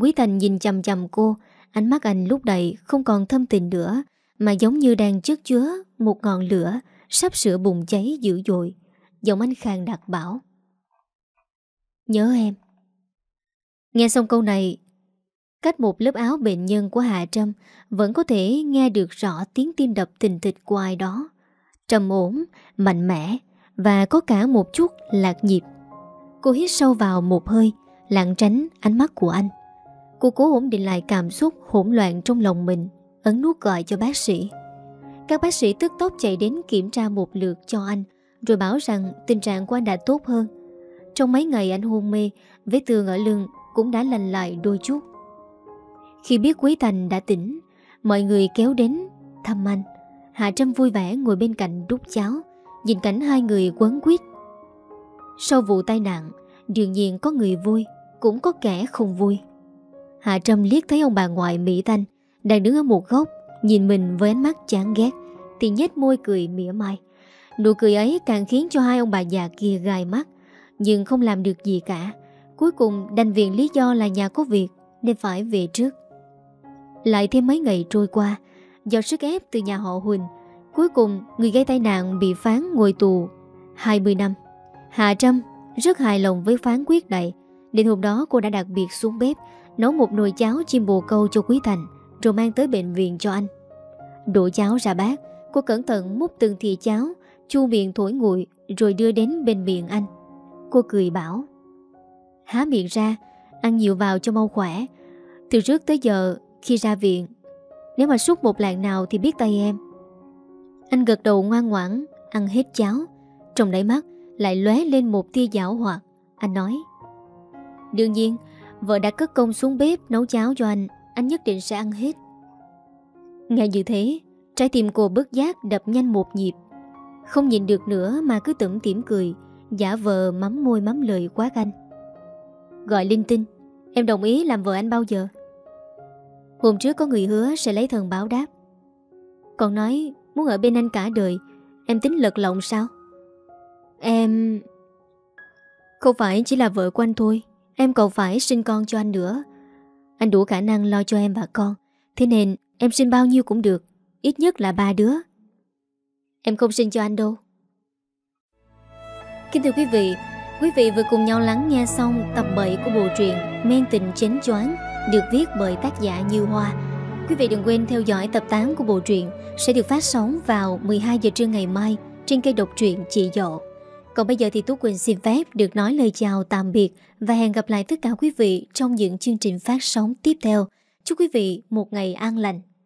Quý Thành nhìn chầm chầm cô, ánh mắt anh lúc đầy không còn thâm tình nữa, mà giống như đang chất chứa một ngọn lửa sắp sửa bùng cháy dữ dội. Giọng anh khang đặc bảo. Nhớ em Nghe xong câu này Cách một lớp áo bệnh nhân của Hạ Trâm Vẫn có thể nghe được rõ tiếng tim đập tình thịt của ai đó Trầm ổn, mạnh mẽ Và có cả một chút lạc nhịp Cô hít sâu vào một hơi Lặng tránh ánh mắt của anh Cô cố ổn định lại cảm xúc hỗn loạn trong lòng mình Ấn nút gọi cho bác sĩ Các bác sĩ tức tốc chạy đến kiểm tra một lượt cho anh Rồi bảo rằng tình trạng của anh đã tốt hơn trong mấy ngày anh hôn mê, vết thương ở lưng cũng đã lành lại đôi chút. Khi biết Quý Thành đã tỉnh, mọi người kéo đến thăm anh. Hạ Trâm vui vẻ ngồi bên cạnh đút cháo, nhìn cảnh hai người quấn quýt. Sau vụ tai nạn, đương nhiên có người vui, cũng có kẻ không vui. Hạ Trâm liếc thấy ông bà ngoại Mỹ Thanh đang đứng ở một góc, nhìn mình với ánh mắt chán ghét, thì nhếch môi cười mỉa mai. Nụ cười ấy càng khiến cho hai ông bà già kia gai mắt, nhưng không làm được gì cả. Cuối cùng đành viện lý do là nhà có việc nên phải về trước. Lại thêm mấy ngày trôi qua, do sức ép từ nhà họ Huỳnh, cuối cùng người gây tai nạn bị phán ngồi tù 20 năm. Hạ Trâm rất hài lòng với phán quyết này, nên hôm đó cô đã đặc biệt xuống bếp nấu một nồi cháo chim bồ câu cho Quý Thành rồi mang tới bệnh viện cho anh. Đổ cháo ra bát, cô cẩn thận múc từng thìa cháo, chu miệng thổi nguội rồi đưa đến bên miệng anh. Cô cười bảo Há miệng ra Ăn nhiều vào cho mau khỏe Từ trước tới giờ khi ra viện Nếu mà suốt một lạng nào thì biết tay em Anh gật đầu ngoan ngoãn Ăn hết cháo Trong đáy mắt lại lóe lên một tia giảo hoạt Anh nói Đương nhiên Vợ đã cất công xuống bếp nấu cháo cho anh Anh nhất định sẽ ăn hết Nghe như thế Trái tim cô bất giác đập nhanh một nhịp Không nhìn được nữa mà cứ tưởng tỉm cười Giả vờ mắm môi mắm lời quá anh Gọi linh tinh Em đồng ý làm vợ anh bao giờ Hôm trước có người hứa sẽ lấy thần báo đáp Còn nói Muốn ở bên anh cả đời Em tính lật lộn sao Em Không phải chỉ là vợ của anh thôi Em còn phải sinh con cho anh nữa Anh đủ khả năng lo cho em và con Thế nên em sinh bao nhiêu cũng được Ít nhất là ba đứa Em không sinh cho anh đâu Kính thưa quý vị, quý vị vừa cùng nhau lắng nghe xong tập 7 của bộ truyện Men tình chánh choán được viết bởi tác giả Như Hoa. Quý vị đừng quên theo dõi tập 8 của bộ truyện sẽ được phát sóng vào 12 giờ trưa ngày mai trên kênh độc truyện Chị Dậu. Còn bây giờ thì Tú Quỳnh xin phép được nói lời chào tạm biệt và hẹn gặp lại tất cả quý vị trong những chương trình phát sóng tiếp theo. Chúc quý vị một ngày an lành.